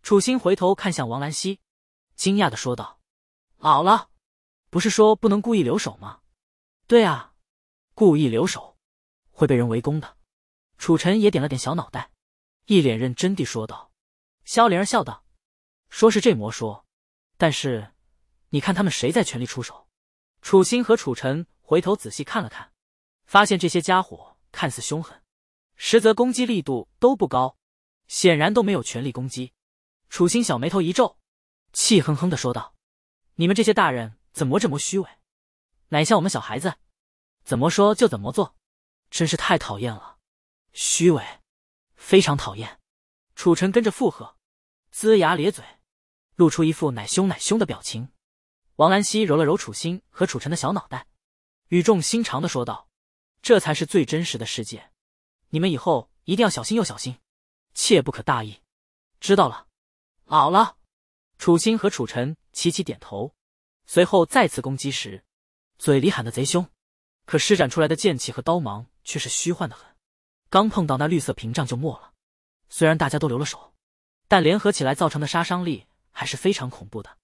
S1: 楚心回头看向王兰希，惊讶的说道：“老了，不是说不能故意留手吗？”“对啊，故意留手。”会被人围攻的，楚尘也点了点小脑袋，一脸认真地说道。萧灵儿笑道：“说是这魔说，但是你看他们谁在全力出手？”楚心和楚尘回头仔细看了看，发现这些家伙看似凶狠，实则攻击力度都不高，显然都没有全力攻击。楚心小眉头一皱，气哼哼的说道：“你们这些大人怎么这么虚伪？哪像我们小孩子，怎么说就怎么做。”真是太讨厌了，虚伪，非常讨厌。楚尘跟着附和，龇牙咧嘴，露出一副奶凶奶凶的表情。王兰溪揉了揉楚心和楚尘的小脑袋，语重心长的说道：“这才是最真实的世界，你们以后一定要小心又小心，切不可大意。”知道了，好了。楚心和楚尘齐齐点头，随后再次攻击时，嘴里喊的贼凶。可施展出来的剑气和刀芒却是虚幻的很，刚碰到那绿色屏障就没了。虽然大家都留了手，但联合起来造成的杀伤力还是非常恐怖的。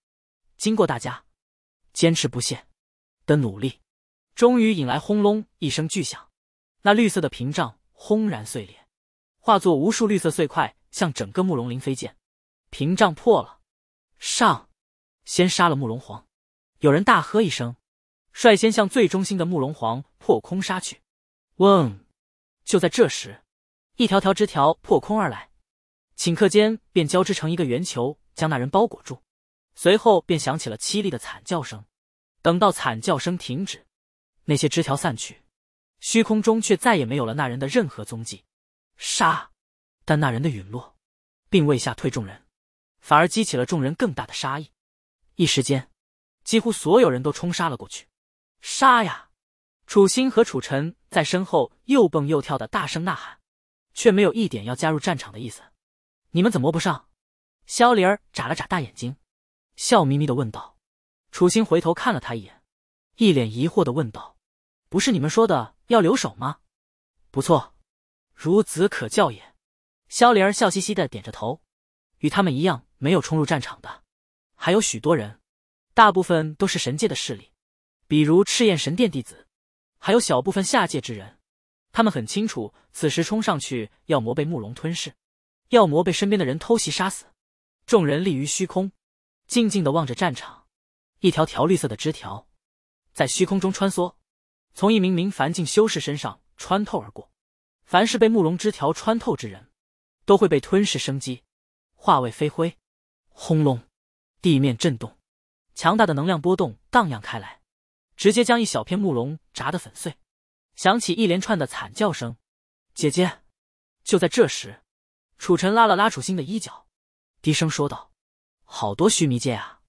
S1: 经过大家坚持不懈的努力，终于引来轰隆一声巨响，那绿色的屏障轰然碎裂，化作无数绿色碎块向整个慕容林飞溅。屏障破了，上，先杀了慕容皇！有人大喝一声。率先向最中心的木龙皇破空杀去。嗡！就在这时，一条条枝条破空而来，顷刻间便交织成一个圆球，将那人包裹住。随后便响起了凄厉的惨叫声。等到惨叫声停止，那些枝条散去，虚空中却再也没有了那人的任何踪迹。杀！但那人的陨落，并未吓退众人，反而激起了众人更大的杀意。一时间，几乎所有人都冲杀了过去。杀呀！楚心和楚尘在身后又蹦又跳的大声呐喊，却没有一点要加入战场的意思。你们怎么不上？萧灵儿眨了眨大眼睛，笑眯眯的问道。楚心回头看了他一眼，一脸疑惑的问道：“不是你们说的要留守吗？”“不错，孺子可教也。”萧灵儿笑嘻嘻的点着头，与他们一样没有冲入战场的，还有许多人，大部分都是神界的势力。比如赤焰神殿弟子，还有小部分下界之人，他们很清楚，此时冲上去，妖魔被慕容吞噬，妖魔被身边的人偷袭杀死。众人立于虚空，静静的望着战场。一条条绿色的枝条，在虚空中穿梭，从一名名凡境修士身上穿透而过。凡是被慕容枝条穿透之人，都会被吞噬生机，化为飞灰。轰隆，地面震动，强大的能量波动荡漾开来。直接将一小片木龙炸得粉碎，响起一连串的惨叫声。姐姐，就在这时，楚尘拉了拉楚心的衣角，低声说道：“好多须弥剑啊，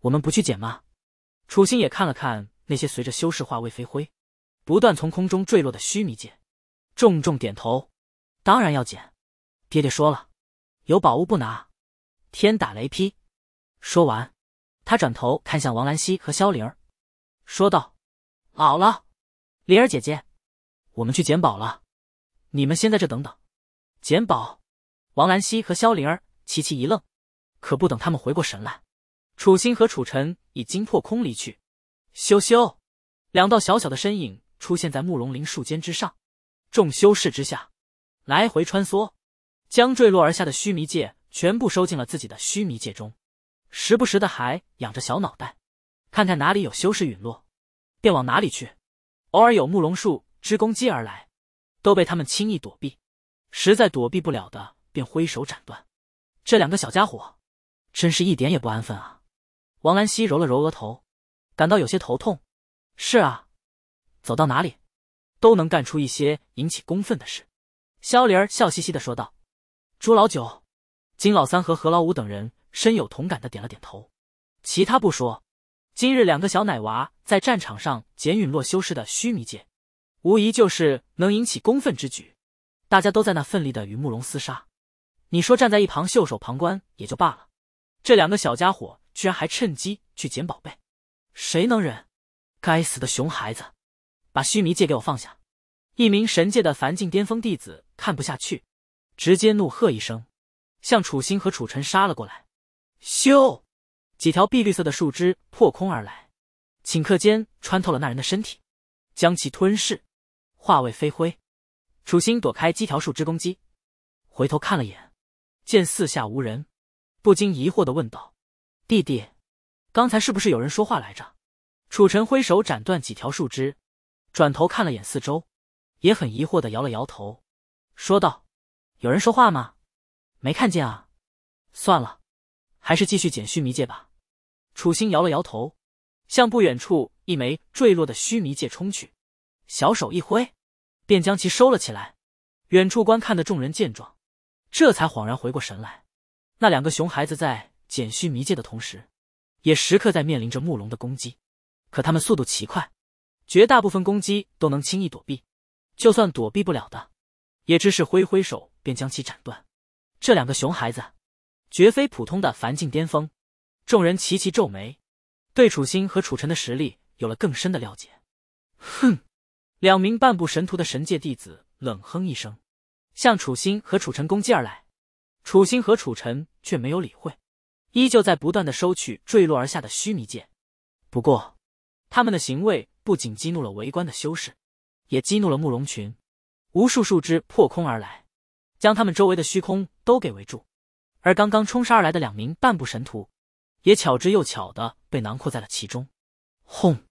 S1: 我们不去捡吗？”楚心也看了看那些随着修士化为飞灰，不断从空中坠落的须弥剑，重重点头：“当然要捡。爹爹说了，有宝物不拿，天打雷劈。”说完，他转头看向王兰溪和萧灵儿。说道：“好了，灵儿姐姐，我们去捡宝了，你们先在这等等。”捡宝，王兰溪和萧灵儿齐齐一愣，可不等他们回过神来，楚心和楚尘已经破空离去。羞羞，两道小小的身影出现在慕容林树间之上，众修士之下，来回穿梭，将坠落而下的须弥界全部收进了自己的须弥界中，时不时的还仰着小脑袋。看看哪里有修士陨落，便往哪里去。偶尔有木龙树之攻击而来，都被他们轻易躲避。实在躲避不了的，便挥手斩断。这两个小家伙，真是一点也不安分啊！王兰溪揉了揉额头，感到有些头痛。是啊，走到哪里，都能干出一些引起公愤的事。萧林儿笑嘻嘻的说道。朱老九、金老三和何老五等人深有同感的点了点头。其他不说。今日两个小奶娃在战场上捡陨落修士的须弥戒，无疑就是能引起公愤之举。大家都在那奋力的与慕容厮杀，你说站在一旁袖手旁观也就罢了，这两个小家伙居然还趁机去捡宝贝，谁能忍？该死的熊孩子，把须弥戒给我放下！一名神界的凡境巅峰弟子看不下去，直接怒喝一声，向楚心和楚尘杀了过来。咻！几条碧绿色的树枝破空而来，顷刻间穿透了那人的身体，将其吞噬，化为飞灰。楚心躲开几条树枝攻击，回头看了眼，见四下无人，不禁疑惑的问道：“弟弟，刚才是不是有人说话来着？”楚尘挥手斩断几条树枝，转头看了眼四周，也很疑惑的摇了摇头，说道：“有人说话吗？没看见啊。算了，还是继续捡须弥戒吧。”楚心摇了摇头，向不远处一枚坠落的虚弥界冲去，小手一挥，便将其收了起来。远处观看的众人见状，这才恍然回过神来。那两个熊孩子在捡须弥界的同时，也时刻在面临着木龙的攻击。可他们速度奇快，绝大部分攻击都能轻易躲避，就算躲避不了的，也只是挥挥手便将其斩断。这两个熊孩子，绝非普通的凡境巅峰。众人齐齐皱眉，对楚心和楚尘的实力有了更深的了解。哼，两名半步神徒的神界弟子冷哼一声，向楚心和楚尘攻击而来。楚心和楚尘却没有理会，依旧在不断的收取坠落而下的须弥剑。不过，他们的行为不仅激怒了围观的修士，也激怒了慕容群。无数树枝破空而来，将他们周围的虚空都给围住。而刚刚冲杀而来的两名半步神徒。也巧之又巧的被囊括在了其中。轰！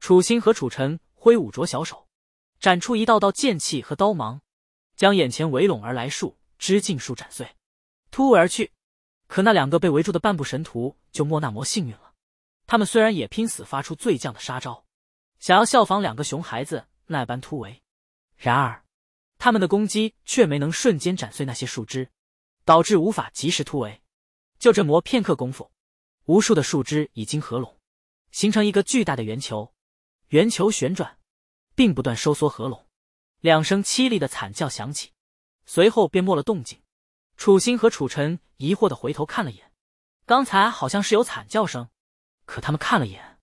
S1: 楚心和楚尘挥舞着小手，斩出一道道剑气和刀芒，将眼前围拢而来树枝尽数斩碎，突围而去。可那两个被围住的半步神徒就莫那么幸运了。他们虽然也拼死发出最降的杀招，想要效仿两个熊孩子那般突围，然而他们的攻击却没能瞬间斩碎那些树枝，导致无法及时突围。就这磨片刻功夫。无数的树枝已经合拢，形成一个巨大的圆球，圆球旋转，并不断收缩合拢。两声凄厉的惨叫响起，随后便没了动静。楚心和楚尘疑惑的回头看了眼，刚才好像是有惨叫声，可他们看了眼，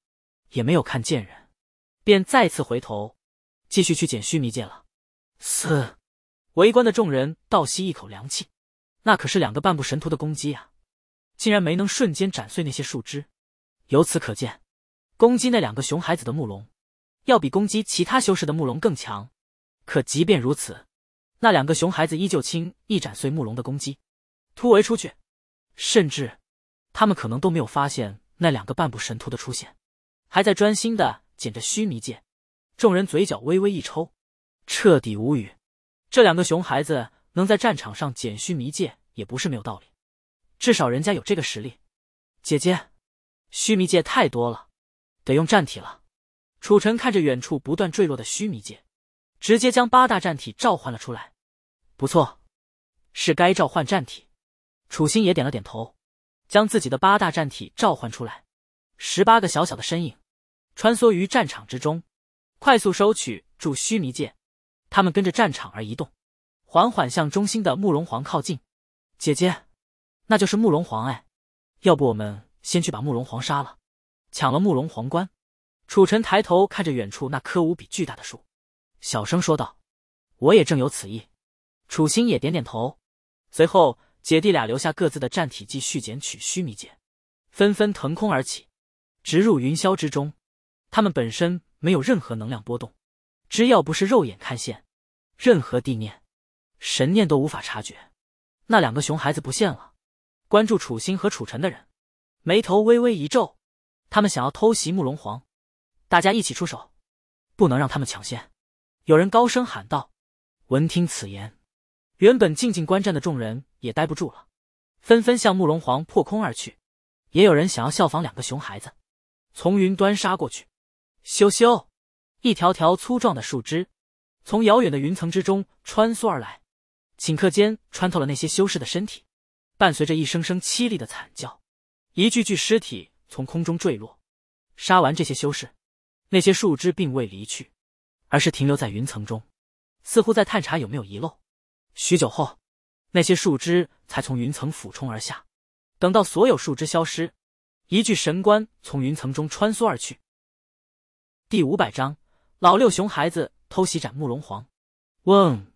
S1: 也没有看见人，便再次回头，继续去捡须弥剑了。四，围观的众人倒吸一口凉气，那可是两个半步神徒的攻击啊！竟然没能瞬间斩碎那些树枝，由此可见，攻击那两个熊孩子的木龙，要比攻击其他修士的木龙更强。可即便如此，那两个熊孩子依旧轻易斩碎木龙的攻击，突围出去，甚至他们可能都没有发现那两个半步神徒的出现，还在专心的捡着须弥剑。众人嘴角微微一抽，彻底无语。这两个熊孩子能在战场上捡须弥剑，也不是没有道理。至少人家有这个实力，姐姐，须弥界太多了，得用战体了。楚尘看着远处不断坠落的须弥界，直接将八大战体召唤了出来。不错，是该召唤战体。楚心也点了点头，将自己的八大战体召唤出来，十八个小小的身影穿梭于战场之中，快速收取住须弥界。他们跟着战场而移动，缓缓向中心的慕容皇靠近。姐姐。那就是慕容皇哎，要不我们先去把慕容皇杀了，抢了慕容皇冠。楚尘抬头看着远处那棵无比巨大的树，小声说道：“我也正有此意。”楚心也点点头。随后，姐弟俩留下各自的战体继续捡取须弥剑，纷纷腾空而起，直入云霄之中。他们本身没有任何能量波动，只要不是肉眼看线，任何地面、神念都无法察觉。那两个熊孩子不见了。关注楚心和楚尘的人，眉头微微一皱。他们想要偷袭慕容皇，大家一起出手，不能让他们抢先。有人高声喊道：“闻听此言，原本静静观战的众人也呆不住了，纷纷向慕容皇破空而去。也有人想要效仿两个熊孩子，从云端杀过去。”咻咻，一条条粗壮的树枝从遥远的云层之中穿梭而来，顷刻间穿透了那些修士的身体。伴随着一声声凄厉的惨叫，一具具尸体从空中坠落。杀完这些修士，那些树枝并未离去，而是停留在云层中，似乎在探查有没有遗漏。许久后，那些树枝才从云层俯冲而下。等到所有树枝消失，一具神棺从云层中穿梭而去。第五百章：老六熊孩子偷袭斩慕容皇。嗡，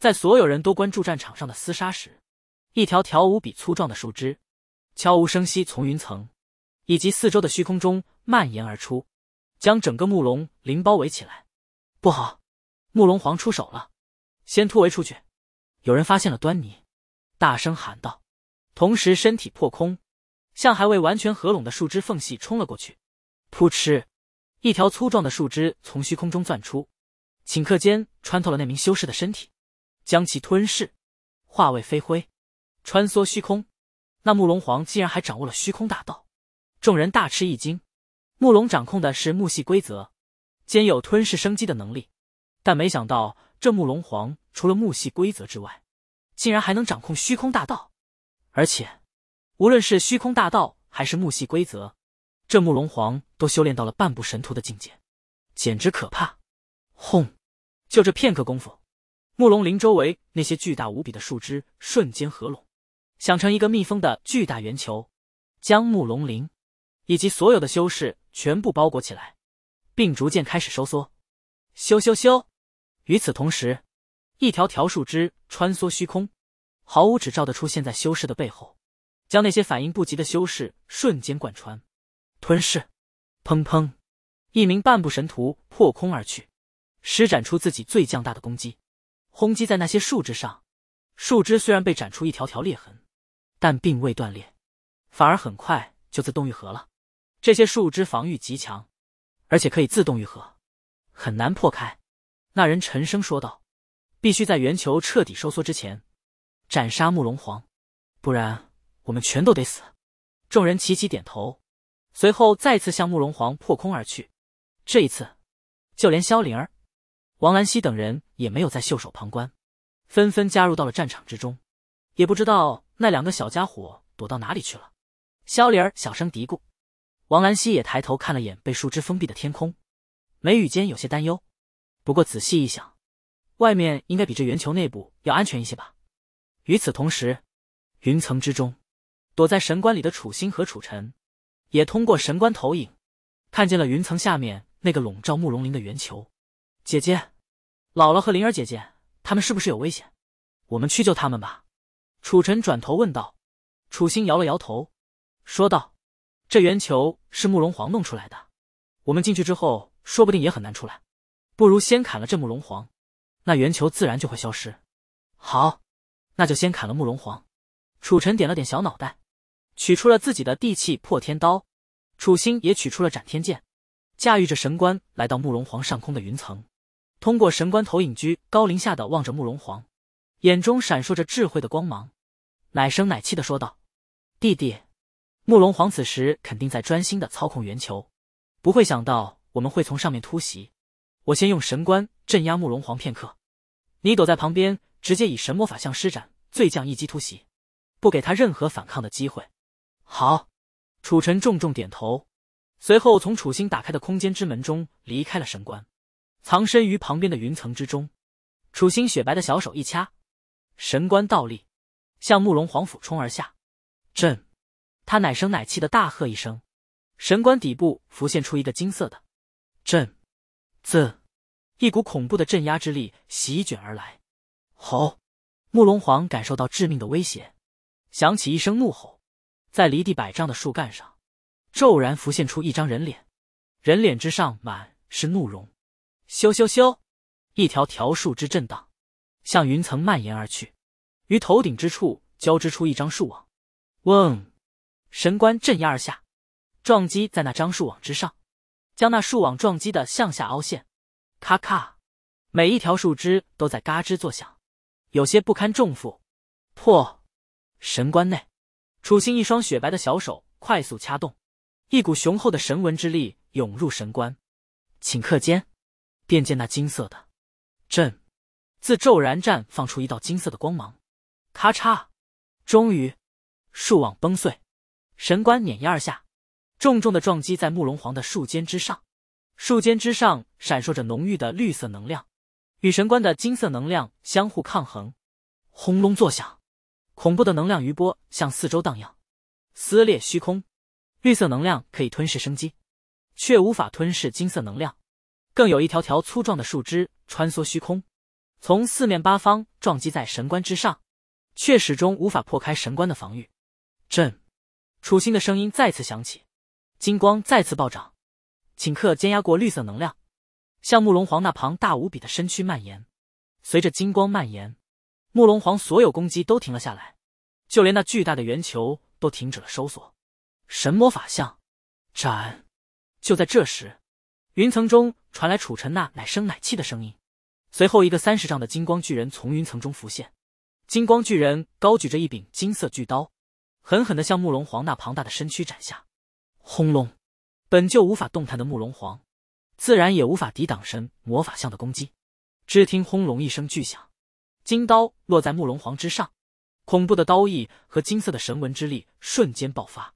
S1: 在所有人都关注战场上的厮杀时。一条条无比粗壮的树枝，悄无声息从云层以及四周的虚空中蔓延而出，将整个木龙林包围起来。不好，木龙皇出手了！先突围出去！有人发现了端倪，大声喊道，同时身体破空，向还未完全合拢的树枝缝隙冲了过去。扑哧，一条粗壮的树枝从虚空中钻出，顷刻间穿透了那名修士的身体，将其吞噬，化为飞灰。穿梭虚空，那木龙皇竟然还掌握了虚空大道，众人大吃一惊。木龙掌控的是木系规则，兼有吞噬生机的能力，但没想到这木龙皇除了木系规则之外，竟然还能掌控虚空大道，而且无论是虚空大道还是木系规则，这木龙皇都修炼到了半步神徒的境界，简直可怕！轰！就这片刻功夫，木龙林周围那些巨大无比的树枝瞬间合拢。想成一个密封的巨大圆球，将木龙鳞以及所有的修士全部包裹起来，并逐渐开始收缩。咻咻咻！与此同时，一条条树枝穿梭虚空，毫无指兆的出现在修士的背后，将那些反应不及的修士瞬间贯穿、吞噬。砰砰！一名半步神徒破空而去，施展出自己最强大的攻击，轰击在那些树枝上。树枝虽然被斩出一条条裂痕。但并未断裂，反而很快就自动愈合了。这些树枝防御极强，而且可以自动愈合，很难破开。那人沉声说道：“必须在圆球彻底收缩之前斩杀慕容皇，不然我们全都得死。”众人齐齐点头，随后再次向慕容皇破空而去。这一次，就连萧灵儿、王兰溪等人也没有再袖手旁观，纷纷加入到了战场之中。也不知道。那两个小家伙躲到哪里去了？萧灵儿小声嘀咕。王兰溪也抬头看了眼被树枝封闭的天空，眉宇间有些担忧。不过仔细一想，外面应该比这圆球内部要安全一些吧。与此同时，云层之中，躲在神官里的楚星和楚尘，也通过神官投影，看见了云层下面那个笼罩慕容林的圆球。姐姐、姥姥和灵儿姐姐，他们是不是有危险？我们去救他们吧。楚尘转头问道：“楚心摇了摇头，说道：‘这圆球是慕容皇弄出来的，我们进去之后，说不定也很难出来。不如先砍了这慕容皇，那圆球自然就会消失。’好，那就先砍了慕容皇。”楚尘点了点小脑袋，取出了自己的地气破天刀。楚心也取出了斩天剑，驾驭着神官来到慕容皇上空的云层，通过神官投影居高临下的望着慕容皇，眼中闪烁着智慧的光芒。奶声奶气的说道：“弟弟，慕容皇此时肯定在专心的操控圆球，不会想到我们会从上面突袭。我先用神官镇压慕容皇片刻，你躲在旁边，直接以神魔法相施展最将一击突袭，不给他任何反抗的机会。”好，楚尘重重点头，随后从楚星打开的空间之门中离开了神官，藏身于旁边的云层之中。楚星雪白的小手一掐，神官倒立。向慕容皇俯冲而下，朕！他奶声奶气的大喝一声，神官底部浮现出一个金色的“朕”字，一股恐怖的镇压之力席卷而来。吼！慕容皇感受到致命的威胁，响起一声怒吼，在离地百丈的树干上，骤然浮现出一张人脸，人脸之上满是怒容。咻咻咻！一条条树枝震荡，向云层蔓延而去。于头顶之处交织出一张树网，嗡！神官镇压而下，撞击在那张树网之上，将那树网撞击的向下凹陷，咔咔，每一条树枝都在嘎吱作响，有些不堪重负。破！神官内，楚心一双雪白的小手快速掐动，一股雄厚的神纹之力涌入神官，顷刻间，便见那金色的阵自骤然绽放出一道金色的光芒。咔嚓，终于，树网崩碎，神官碾压而下，重重的撞击在慕容皇的树尖之上。树尖之上闪烁着浓郁的绿色能量，与神官的金色能量相互抗衡，轰隆作响，恐怖的能量余波向四周荡漾，撕裂虚空。绿色能量可以吞噬生机，却无法吞噬金色能量。更有一条条粗壮的树枝穿梭虚空，从四面八方撞击在神官之上。却始终无法破开神官的防御。朕，楚心的声音再次响起，金光再次暴涨，顷刻间压过绿色能量，向慕容皇那庞大无比的身躯蔓延。随着金光蔓延，慕容皇所有攻击都停了下来，就连那巨大的圆球都停止了收缩。神魔法相斩！就在这时，云层中传来楚尘那奶声奶气的声音，随后一个三十丈的金光巨人从云层中浮现。金光巨人高举着一柄金色巨刀，狠狠地向慕容皇那庞大的身躯斩下。轰隆！本就无法动弹的慕容皇，自然也无法抵挡神魔法象的攻击。只听轰隆一声巨响，金刀落在慕容皇之上，恐怖的刀意和金色的神纹之力瞬间爆发，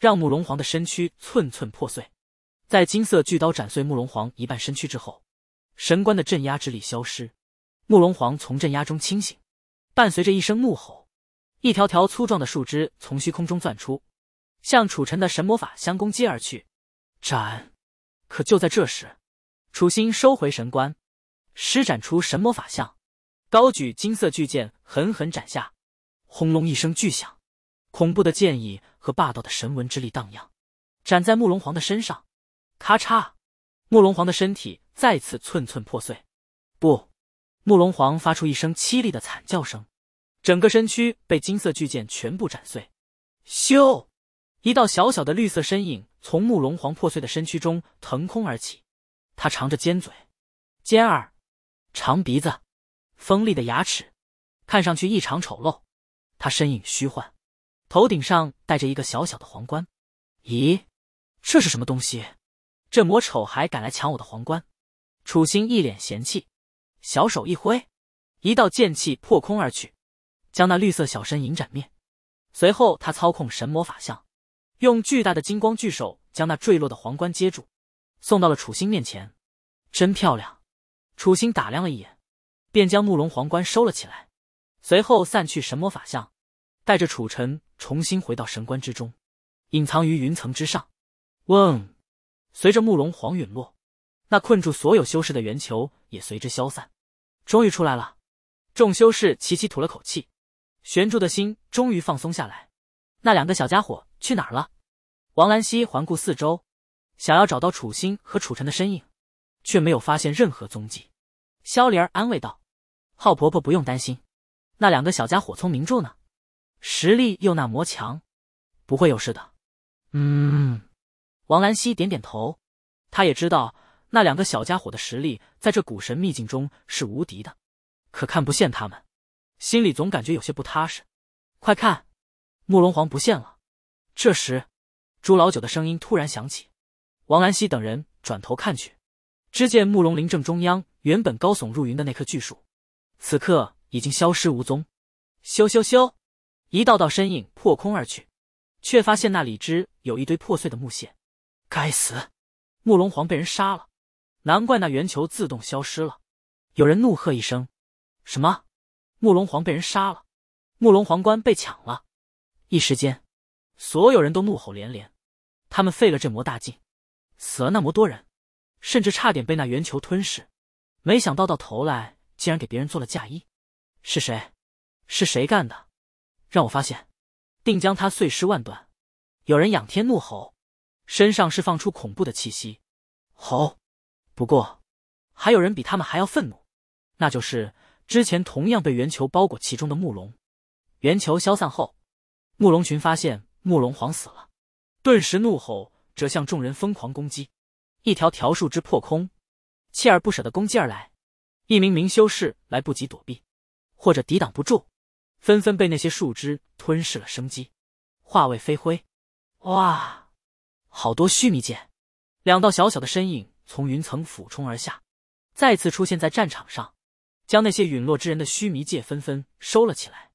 S1: 让慕容皇的身躯寸寸破碎。在金色巨刀斩碎慕容皇一半身躯之后，神官的镇压之力消失，慕容皇从镇压中清醒。伴随着一声怒吼，一条条粗壮的树枝从虚空中钻出，向楚尘的神魔法相攻击而去。斩！可就在这时，楚心收回神官，施展出神魔法相，高举金色巨剑狠狠斩下。轰隆一声巨响，恐怖的剑意和霸道的神纹之力荡漾，斩在慕容皇的身上。咔嚓！慕容皇的身体再次寸寸破碎。不！慕容皇发出一声凄厉的惨叫声，整个身躯被金色巨剑全部斩碎。咻！一道小小的绿色身影从慕容皇破碎的身躯中腾空而起。他长着尖嘴、尖耳、长鼻子、锋利的牙齿，看上去异常丑陋。他身影虚幻，头顶上戴着一个小小的皇冠。咦，这是什么东西？这魔丑还敢来抢我的皇冠？楚心一脸嫌弃。小手一挥，一道剑气破空而去，将那绿色小身影斩灭。随后，他操控神魔法像，用巨大的金光巨手将那坠落的皇冠接住，送到了楚心面前。真漂亮！楚心打量了一眼，便将慕容皇冠收了起来。随后散去神魔法像，带着楚尘重新回到神关之中，隐藏于云层之上。嗡，随着慕容皇陨落。那困住所有修士的圆球也随之消散，终于出来了。众修士齐齐吐了口气，玄柱的心终于放松下来。那两个小家伙去哪儿了？王兰溪环顾四周，想要找到楚心和楚尘的身影，却没有发现任何踪迹。萧怜儿安慰道：“好婆婆不用担心，那两个小家伙聪明著呢，实力又那魔强，不会有事的。”
S2: 嗯，
S1: 王兰溪点点头，她也知道。那两个小家伙的实力在这古神秘境中是无敌的，可看不见他们，心里总感觉有些不踏实。快看，慕容皇不见了！这时，朱老九的声音突然响起，王兰溪等人转头看去，只见慕容林正中央原本高耸入云的那棵巨树，此刻已经消失无踪。咻咻咻！一道道身影破空而去，却发现那里只有一堆破碎的木屑。该死，慕容皇被人杀了！难怪那圆球自动消失了，有人怒喝一声：“什么？慕容皇被人杀了，慕容皇冠被抢了！”一时间，所有人都怒吼连连。他们费了这魔大劲，死了那么多人，甚至差点被那圆球吞噬，没想到到头来竟然给别人做了嫁衣。是谁？是谁干的？让我发现，定将他碎尸万段！有人仰天怒吼，身上释放出恐怖的气息，吼！不过，还有人比他们还要愤怒，那就是之前同样被圆球包裹其中的木龙。圆球消散后，木龙群发现木龙皇死了，顿时怒吼，着向众人疯狂攻击。一条条树枝破空，锲而不舍的攻击而来。一名名修士来不及躲避，或者抵挡不住，纷纷被那些树枝吞噬了生机，化为飞灰。哇，好多须弥剑！两道小小的身影。从云层俯冲而下，再次出现在战场上，将那些陨落之人的须弥界纷纷收了起来。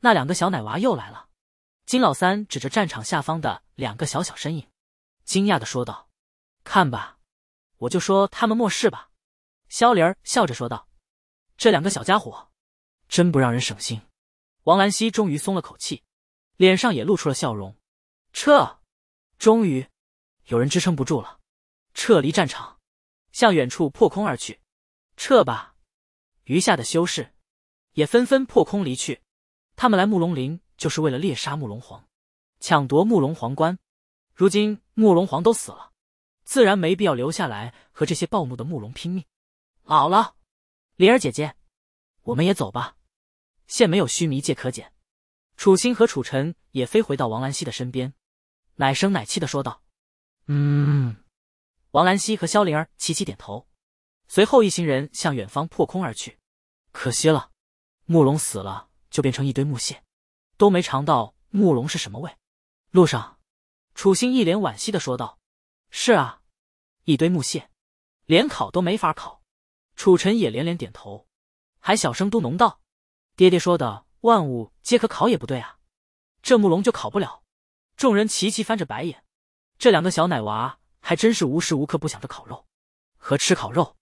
S1: 那两个小奶娃又来了，金老三指着战场下方的两个小小身影，惊讶的说道：“看吧，我就说他们末世吧。”肖林笑着说道：“这两个小家伙，真不让人省心。”王兰希终于松了口气，脸上也露出了笑容。撤，终于有人支撑不住了，撤离战场。向远处破空而去，撤吧！余下的修士也纷纷破空离去。他们来木龙林就是为了猎杀木龙皇，抢夺木龙皇冠。如今木龙皇都死了，自然没必要留下来和这些暴怒的木龙拼命。好了，灵儿姐姐，我们也走吧。现没有须弥界可捡。楚心和楚尘也飞回到王兰溪的身边，奶声奶气的说道：“
S2: 嗯。”
S1: 王兰溪和萧灵儿齐齐点头，随后一行人向远方破空而去。可惜了，慕龙死了就变成一堆木屑，都没尝到慕龙是什么味。路上，楚心一脸惋惜的说道：“是啊，一堆木屑，连烤都没法烤。”楚尘也连连点头，还小声嘟哝道：“爹爹说的万物皆可烤也不对啊，这慕龙就烤不了。”众人齐齐翻着白眼，这两个小奶娃。还真是无时无刻不想着烤
S2: 肉和吃烤肉。